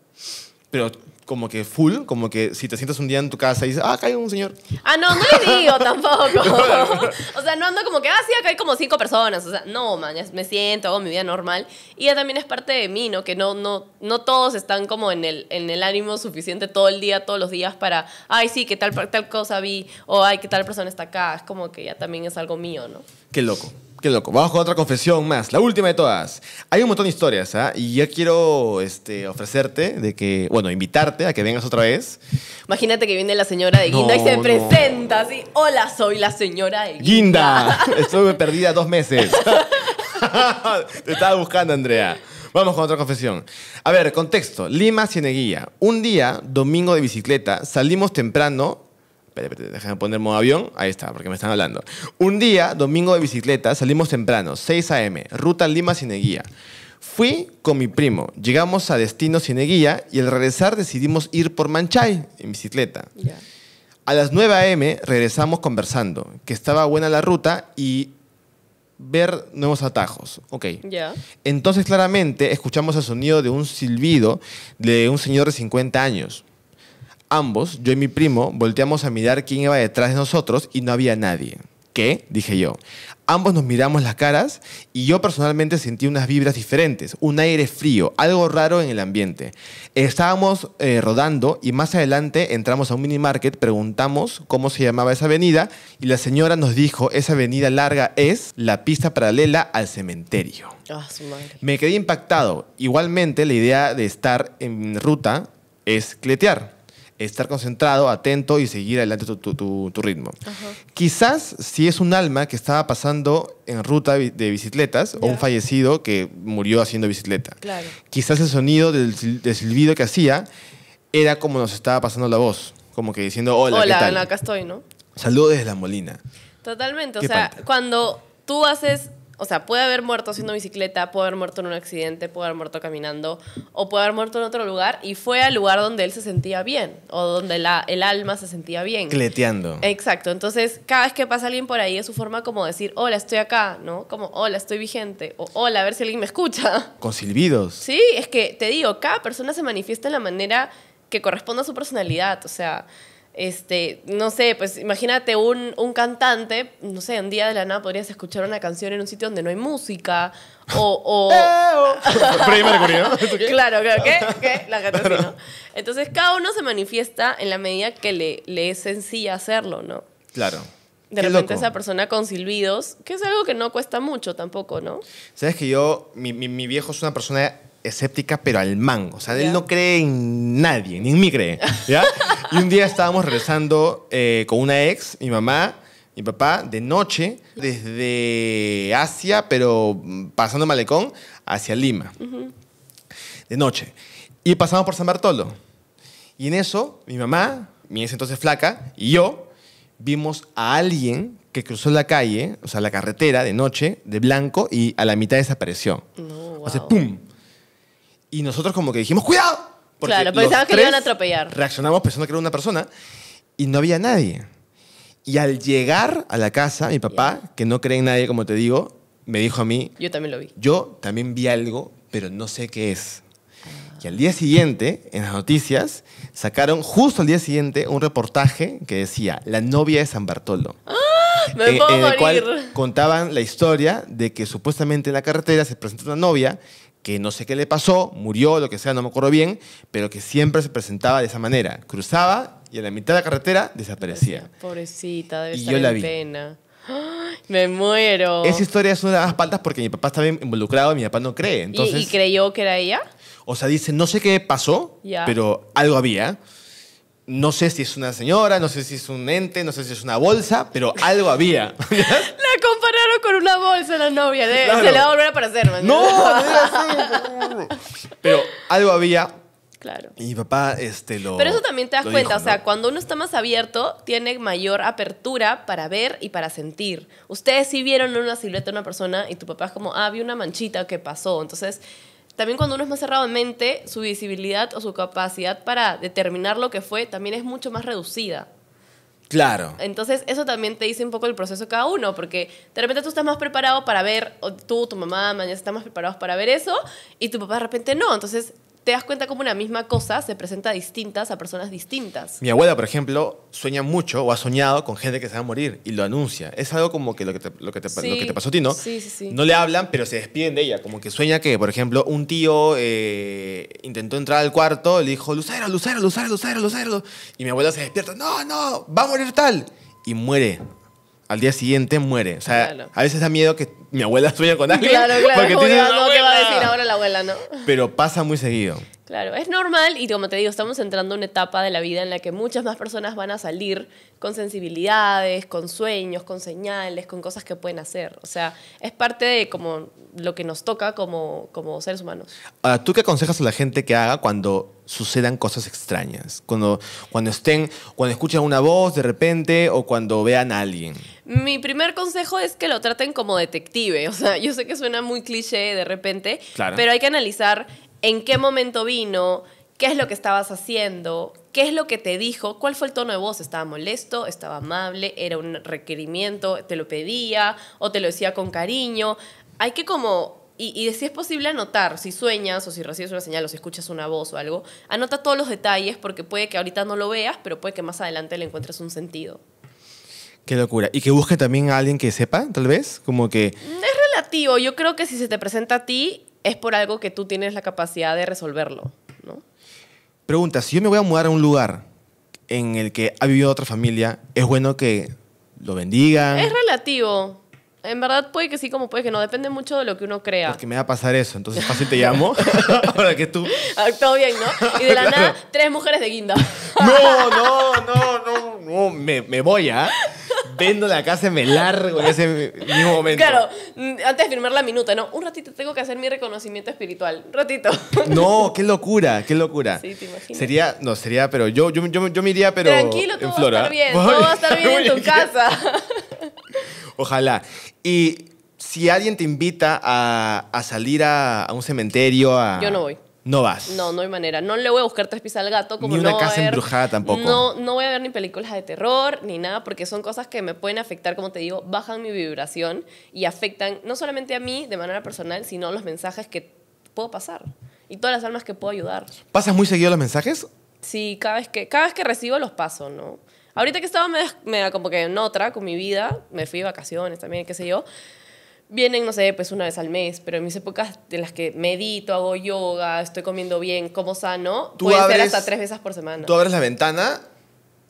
Pero como que full, como que si te sientas un día en tu casa y dices, ah, acá hay un señor. Ah, no, no le digo tampoco. o sea, no ando como que, ah, sí, acá hay como cinco personas. O sea, no, man, me siento, hago mi vida normal. Y ya también es parte de mí, ¿no? Que no, no, no todos están como en el, en el ánimo suficiente todo el día, todos los días para, ay, sí, que tal, tal cosa vi, o ay, qué tal persona está acá. Es como que ya también es algo mío, ¿no? Qué loco. Qué loco. Vamos con otra confesión más, la última de todas. Hay un montón de historias, ¿ah? Y yo quiero este, ofrecerte de que, bueno, invitarte a que vengas otra vez. Imagínate que viene la señora de Guinda y se presenta así, hola, soy la señora de Guinda. Guinda. Estuve perdida dos meses. Te estaba buscando, Andrea. Vamos con otra confesión. A ver, contexto. Lima, Cieneguilla. Un día, domingo de bicicleta, salimos temprano déjame poner modo avión, ahí está, porque me están hablando. Un día, domingo de bicicleta, salimos temprano, 6 a.m., ruta lima guía Fui con mi primo, llegamos a destino guía y al regresar decidimos ir por Manchay en bicicleta. A las 9 a.m. regresamos conversando, que estaba buena la ruta y ver nuevos atajos. Ok. Entonces claramente escuchamos el sonido de un silbido de un señor de 50 años. Ambos, yo y mi primo, volteamos a mirar quién iba detrás de nosotros y no había nadie. ¿Qué? Dije yo. Ambos nos miramos las caras y yo personalmente sentí unas vibras diferentes, un aire frío, algo raro en el ambiente. Estábamos eh, rodando y más adelante entramos a un mini market, preguntamos cómo se llamaba esa avenida y la señora nos dijo, esa avenida larga es la pista paralela al cementerio. Ah, Me quedé impactado. Igualmente la idea de estar en ruta es cletear estar concentrado, atento y seguir adelante tu, ritmo. Quizás si es un alma que estaba pasando en ruta de bicicletas o un fallecido que murió haciendo bicicleta. Quizás el sonido del, silbido que hacía era como nos estaba pasando la voz, como que diciendo, hola, hola acá estoy, ¿no? Saludos desde la Molina. Totalmente, o sea, cuando tú haces o sea, puede haber muerto haciendo bicicleta, puede haber muerto en un accidente, puede haber muerto caminando, o puede haber muerto en otro lugar, y fue al lugar donde él se sentía bien, o donde la, el alma se sentía bien. Cleteando. Exacto. Entonces, cada vez que pasa alguien por ahí, es su forma como decir, hola, estoy acá, ¿no? Como, hola, estoy vigente, o hola, a ver si alguien me escucha. Con silbidos. Sí, es que te digo, cada persona se manifiesta en la manera que corresponde a su personalidad. O sea, este, no sé, pues imagínate un, cantante, no sé, un día de la nada podrías escuchar una canción en un sitio donde no hay música. O. o... Eh, oh. claro, claro, ¿qué? ¿Qué? La gente Entonces cada uno se manifiesta en la medida que le, le es sencilla hacerlo, ¿no? Claro. De repente esa persona con silbidos, que es algo que no cuesta mucho tampoco, ¿no? Sabes que yo, mi viejo es una persona escéptica, pero al mango O sea, él no cree en nadie, ni en mí cree. y un día estábamos regresando eh, con una ex, mi mamá, mi papá, de noche, desde Asia, pero pasando Malecón, hacia Lima. De noche. Y pasamos por San Bartolo. Y en eso, mi mamá, mi ex entonces flaca, y yo vimos a alguien que cruzó la calle, o sea, la carretera de noche, de blanco, y a la mitad desapareció. No, O sea, ¡pum! Y nosotros como que dijimos, cuidado. Porque claro, pensábamos que iban a atropellar. Reaccionamos pensando que era una persona y no había nadie. Y al llegar a la casa, mi papá, que no cree en nadie, como te digo, me dijo a mí... Yo también lo vi. Yo también vi algo, pero no sé qué es. Y al día siguiente, en las noticias, sacaron justo al día siguiente un reportaje que decía La novia de San Bartolo. ¡Ah! Me en, en el cual contaban la historia de que supuestamente en la carretera se presentó una novia que no sé qué le pasó, murió, lo que sea, no me acuerdo bien, pero que siempre se presentaba de esa manera. Cruzaba y en la mitad de la carretera desaparecía. Pobrecita, debe yo pena. ¡Ah! me muero. Esa historia es una de las faltas porque mi papá está bien involucrado y mi papá no cree. Entonces, ¿Y, creyó que era ella? O sea, dice, no sé qué pasó, pero algo había. No sé si es una señora, no sé si es un ente, no sé si es una bolsa, pero algo había. la compararon con una bolsa la novia. De, Se la va a volver a aparecer, man. No, no Pero algo había. Claro. Y papá este, lo. Pero eso también te das cuenta. o sea, cuando uno está más abierto, tiene mayor apertura para ver y para sentir. Ustedes sí vieron una silueta de una persona y tu papá es como, ah, vi una manchita que pasó. Entonces también cuando uno es más cerrado en mente, su visibilidad o su capacidad para determinar lo que fue también es mucho más reducida. Claro. Entonces, eso también te dice un poco el proceso cada uno, porque de repente tú estás más preparado para ver, tú, tu mamá, mañana están más preparados para ver eso, y tu papá de repente no. Entonces, te das cuenta como una misma cosa se presenta a distintas a personas distintas. Mi abuela, por ejemplo, sueña mucho o ha soñado con gente que se va a morir y lo anuncia. Es algo como que lo que te, pasó a ti, ¿no? Sí, sí, sí. No le hablan, pero se despiden de ella. Como que sueña que, por ejemplo, un tío eh, intentó entrar al cuarto, le dijo, Lucero, Lucero, Lucero, Lucero, Lucero. Y mi abuela se despierta, no, no, va a morir tal. Y muere al día siguiente muere. O sea, a veces da miedo que mi abuela sueñe con alguien. Claro, claro. Porque tiene ah, va a decir ahora la abuela? No. Pero pasa muy seguido. Claro, es normal y como te digo, estamos entrando en una etapa de la vida en la que muchas más personas van a salir con sensibilidades, con sueños, con señales, con cosas que pueden hacer. O sea, es parte de como lo que nos toca como, como seres humanos. Ahora, ¿tú qué aconsejas a la gente que haga cuando sucedan cosas extrañas. Cuando, cuando estén, cuando escuchan una voz de repente o cuando vean a alguien. Mi primer consejo es que lo traten como detective. O sea, yo sé que suena muy cliché de repente, pero hay que analizar en qué momento vino, qué es lo que estabas haciendo, qué es lo que te dijo, cuál fue el tono de voz, estaba molesto, estaba amable, era un requerimiento, te lo pedía o te lo decía con cariño. Hay que como y, si es posible anotar, si sueñas o si recibes una señal o si escuchas una voz o algo, anota todos los detalles porque puede que ahorita no lo veas, pero puede que más adelante le encuentres un sentido. Qué locura. Y que busque también a alguien que sepa, tal vez, como que... Mm, es relativo. Yo creo que si se te presenta a ti es por algo que tú tienes la capacidad de resolverlo, ¿no? Pregunta, si yo me voy a mudar a un lugar en el que ha vivido otra familia, ¿es bueno que lo bendiga? Es relativo. En verdad puede que sí, como puede que no. Depende mucho de lo que uno crea. Es que me va a pasar eso. Entonces fácil te llamo. Ahora que tú... Ah, todo bien, ¿no? Y de la nada, tres mujeres de guinda. no, no, no, no. no. Me, me voy, ¿ah? Vendo la casa y me largo en ese mismo momento. Claro, mm, antes de firmar la minuta, ¿no? Un ratito tengo que hacer mi reconocimiento espiritual. Un ratito. no, qué locura, qué locura. Sí, te imaginas. Sería, no, sería, pero yo, yo, yo, yo me iría, pero Tranquilo, todo en va a estar bien. Todo va a estar bien en tu casa. Ojalá. Y si alguien te invita a, a salir a, a, un cementerio, a... Yo no voy. No vas. No, no hay manera. No le voy a buscar tres pies al gato. Como ni una casa embrujada tampoco. No, no voy a ver ni películas de terror ni nada, porque son cosas que me pueden afectar, como te digo, bajan mi vibración y afectan no solamente a mí de manera personal, sino los mensajes que puedo pasar y todas las almas que puedo ayudar. ¿Pasas muy seguido los mensajes? Sí, cada vez que, cada vez que recibo los paso, ¿no? Ahorita que estaba me media como que en otra con mi vida, me fui de vacaciones también, qué sé yo. Vienen, no sé, pues una vez al mes, pero en mis épocas en las que medito, hago yoga, estoy comiendo bien, como sano, pueden ser hasta tres veces por semana. Tú abres la ventana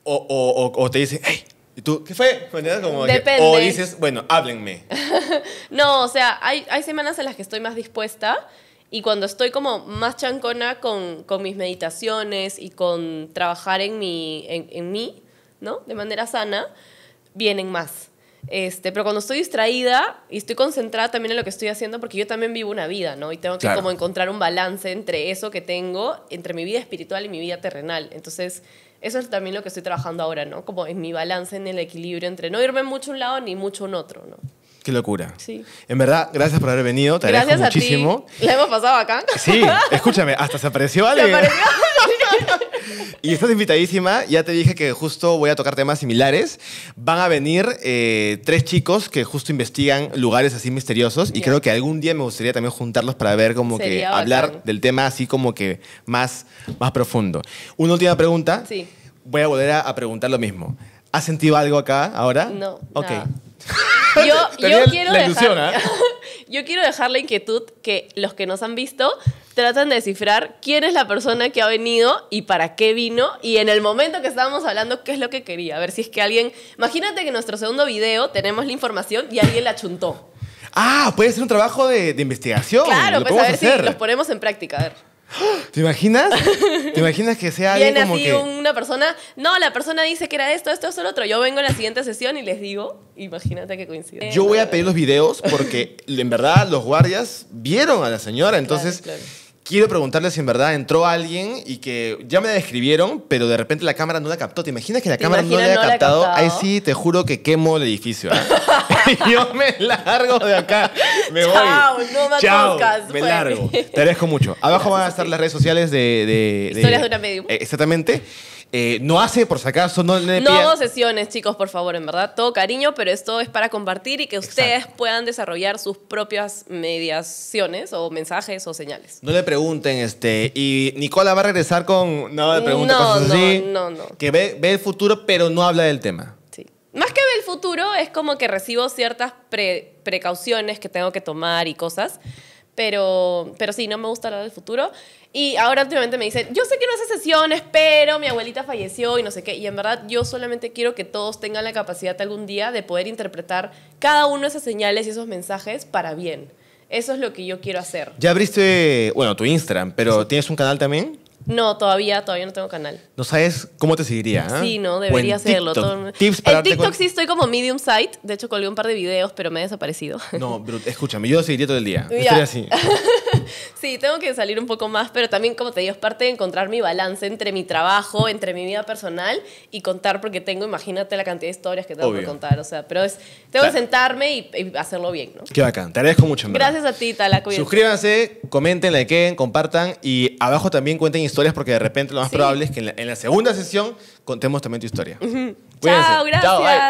o, o, te dicen, hey, ¿Y tú qué fue? Pues, como Depende. o dices, bueno, háblenme. no, o sea, hay, hay semanas en las que estoy más dispuesta y cuando estoy como más chancona con, con mis meditaciones y con trabajar en, mi, en, en mí, de manera sana, vienen más. Este, pero cuando estoy distraída y estoy concentrada también en lo que estoy haciendo, porque yo también vivo una vida, ¿no? Y tengo que como encontrar un balance entre eso que tengo, entre mi vida espiritual y mi vida terrenal. Entonces, eso es también lo que estoy trabajando ahora, ¿no? Como en mi balance, en el equilibrio entre no irme mucho a un lado ni mucho a un otro, ¿no? Qué locura. Sí. En verdad, gracias por haber venido. Te gracias muchísimo. La hemos pasado acá. Sí, escúchame, hasta se apareció Ale. Se apareció y estás invitadísima. Ya te dije que justo voy a tocar temas similares. Van a venir eh, tres chicos que justo investigan lugares así misteriosos y creo que algún día me gustaría también juntarlos para ver como que hablar del tema así como que más, más profundo. Una última pregunta. Sí. Voy a volver a, preguntar lo mismo. ¿Has sentido algo acá ahora? No. Ok. ¿eh? yo, quiero dejar, la inquietud que los que nos han visto tratan de descifrar quién es la persona que ha venido y para qué vino y en el momento que estábamos hablando qué es lo que quería. A ver si es que alguien... Imagínate que en nuestro segundo video tenemos la información y alguien la chuntó. Ah, puede ser un trabajo de, investigación. Claro, pues a ver si los ponemos en práctica. A ver. ¿Te imaginas? ¿Te imaginas que sea alguien como así una persona, no, la persona dice que era esto, esto, eso, el otro. Yo vengo a la siguiente sesión y les digo, imagínate que coincide. Yo voy a pedir los videos porque en verdad los guardias vieron a la señora, entonces... Quiero preguntarle si en verdad entró alguien y que ya me la describieron, pero de repente la cámara no la captó. ¿Te imaginas que la cámara no, la ha captado? Ahí sí, te juro que quemo el edificio. ¿eh? yo me largo de acá. Me voy. Chao, no me Chao, Me pues. largo. Te agradezco mucho. Abajo van a estar las redes sociales de. de Historias de una medium. Eh, exactamente. Eh, no hace, por si acaso, no le No sesiones, chicos, por favor, en verdad. Todo cariño, pero esto es para compartir y que ustedes puedan desarrollar sus propias mediaciones o mensajes o señales. No le pregunten, este, y Nicola va a regresar con, no le pregunto No, cosas así. no, no. Que ve, el futuro, pero no habla del tema. Sí. Más que ve el futuro, es como que recibo ciertas precauciones que tengo que tomar y cosas. Pero, pero sí, no me gusta hablar del futuro. Y ahora últimamente me dicen, yo sé que no hace sesiones, pero mi abuelita falleció y no sé qué. Y en verdad yo solamente quiero que todos tengan la capacidad algún día de poder interpretar cada uno de esas señales y esos mensajes para bien. Eso es lo que yo quiero hacer. Ya abriste, bueno, tu Instagram, pero ¿tienes un canal también? No, todavía, todavía no tengo canal. No sabes cómo te seguiría. ¿eh? Sí, no, debería hacerlo. en TikTok sí estoy como medium site. De hecho, colgué un par de videos, pero me he desaparecido. No, pero escúchame, yo seguiría todo el día. Estaría sí, tengo que salir un poco más, pero también, como te digo, es parte de encontrar mi balance entre mi trabajo, entre mi vida personal y contar, porque tengo, imagínate la cantidad de historias que tengo que contar. O sea, pero es, tengo que sentarme y, hacerlo bien, ¿no? Qué bacán. Te agradezco mucho, Gracias a ti, Tala. Cuídense. Suscríbanse, comenten, likeen, compartan y abajo también cuenten historias historias porque de repente lo más probable es que en la, segunda sesión contemos también tu historia. Chao, gracias.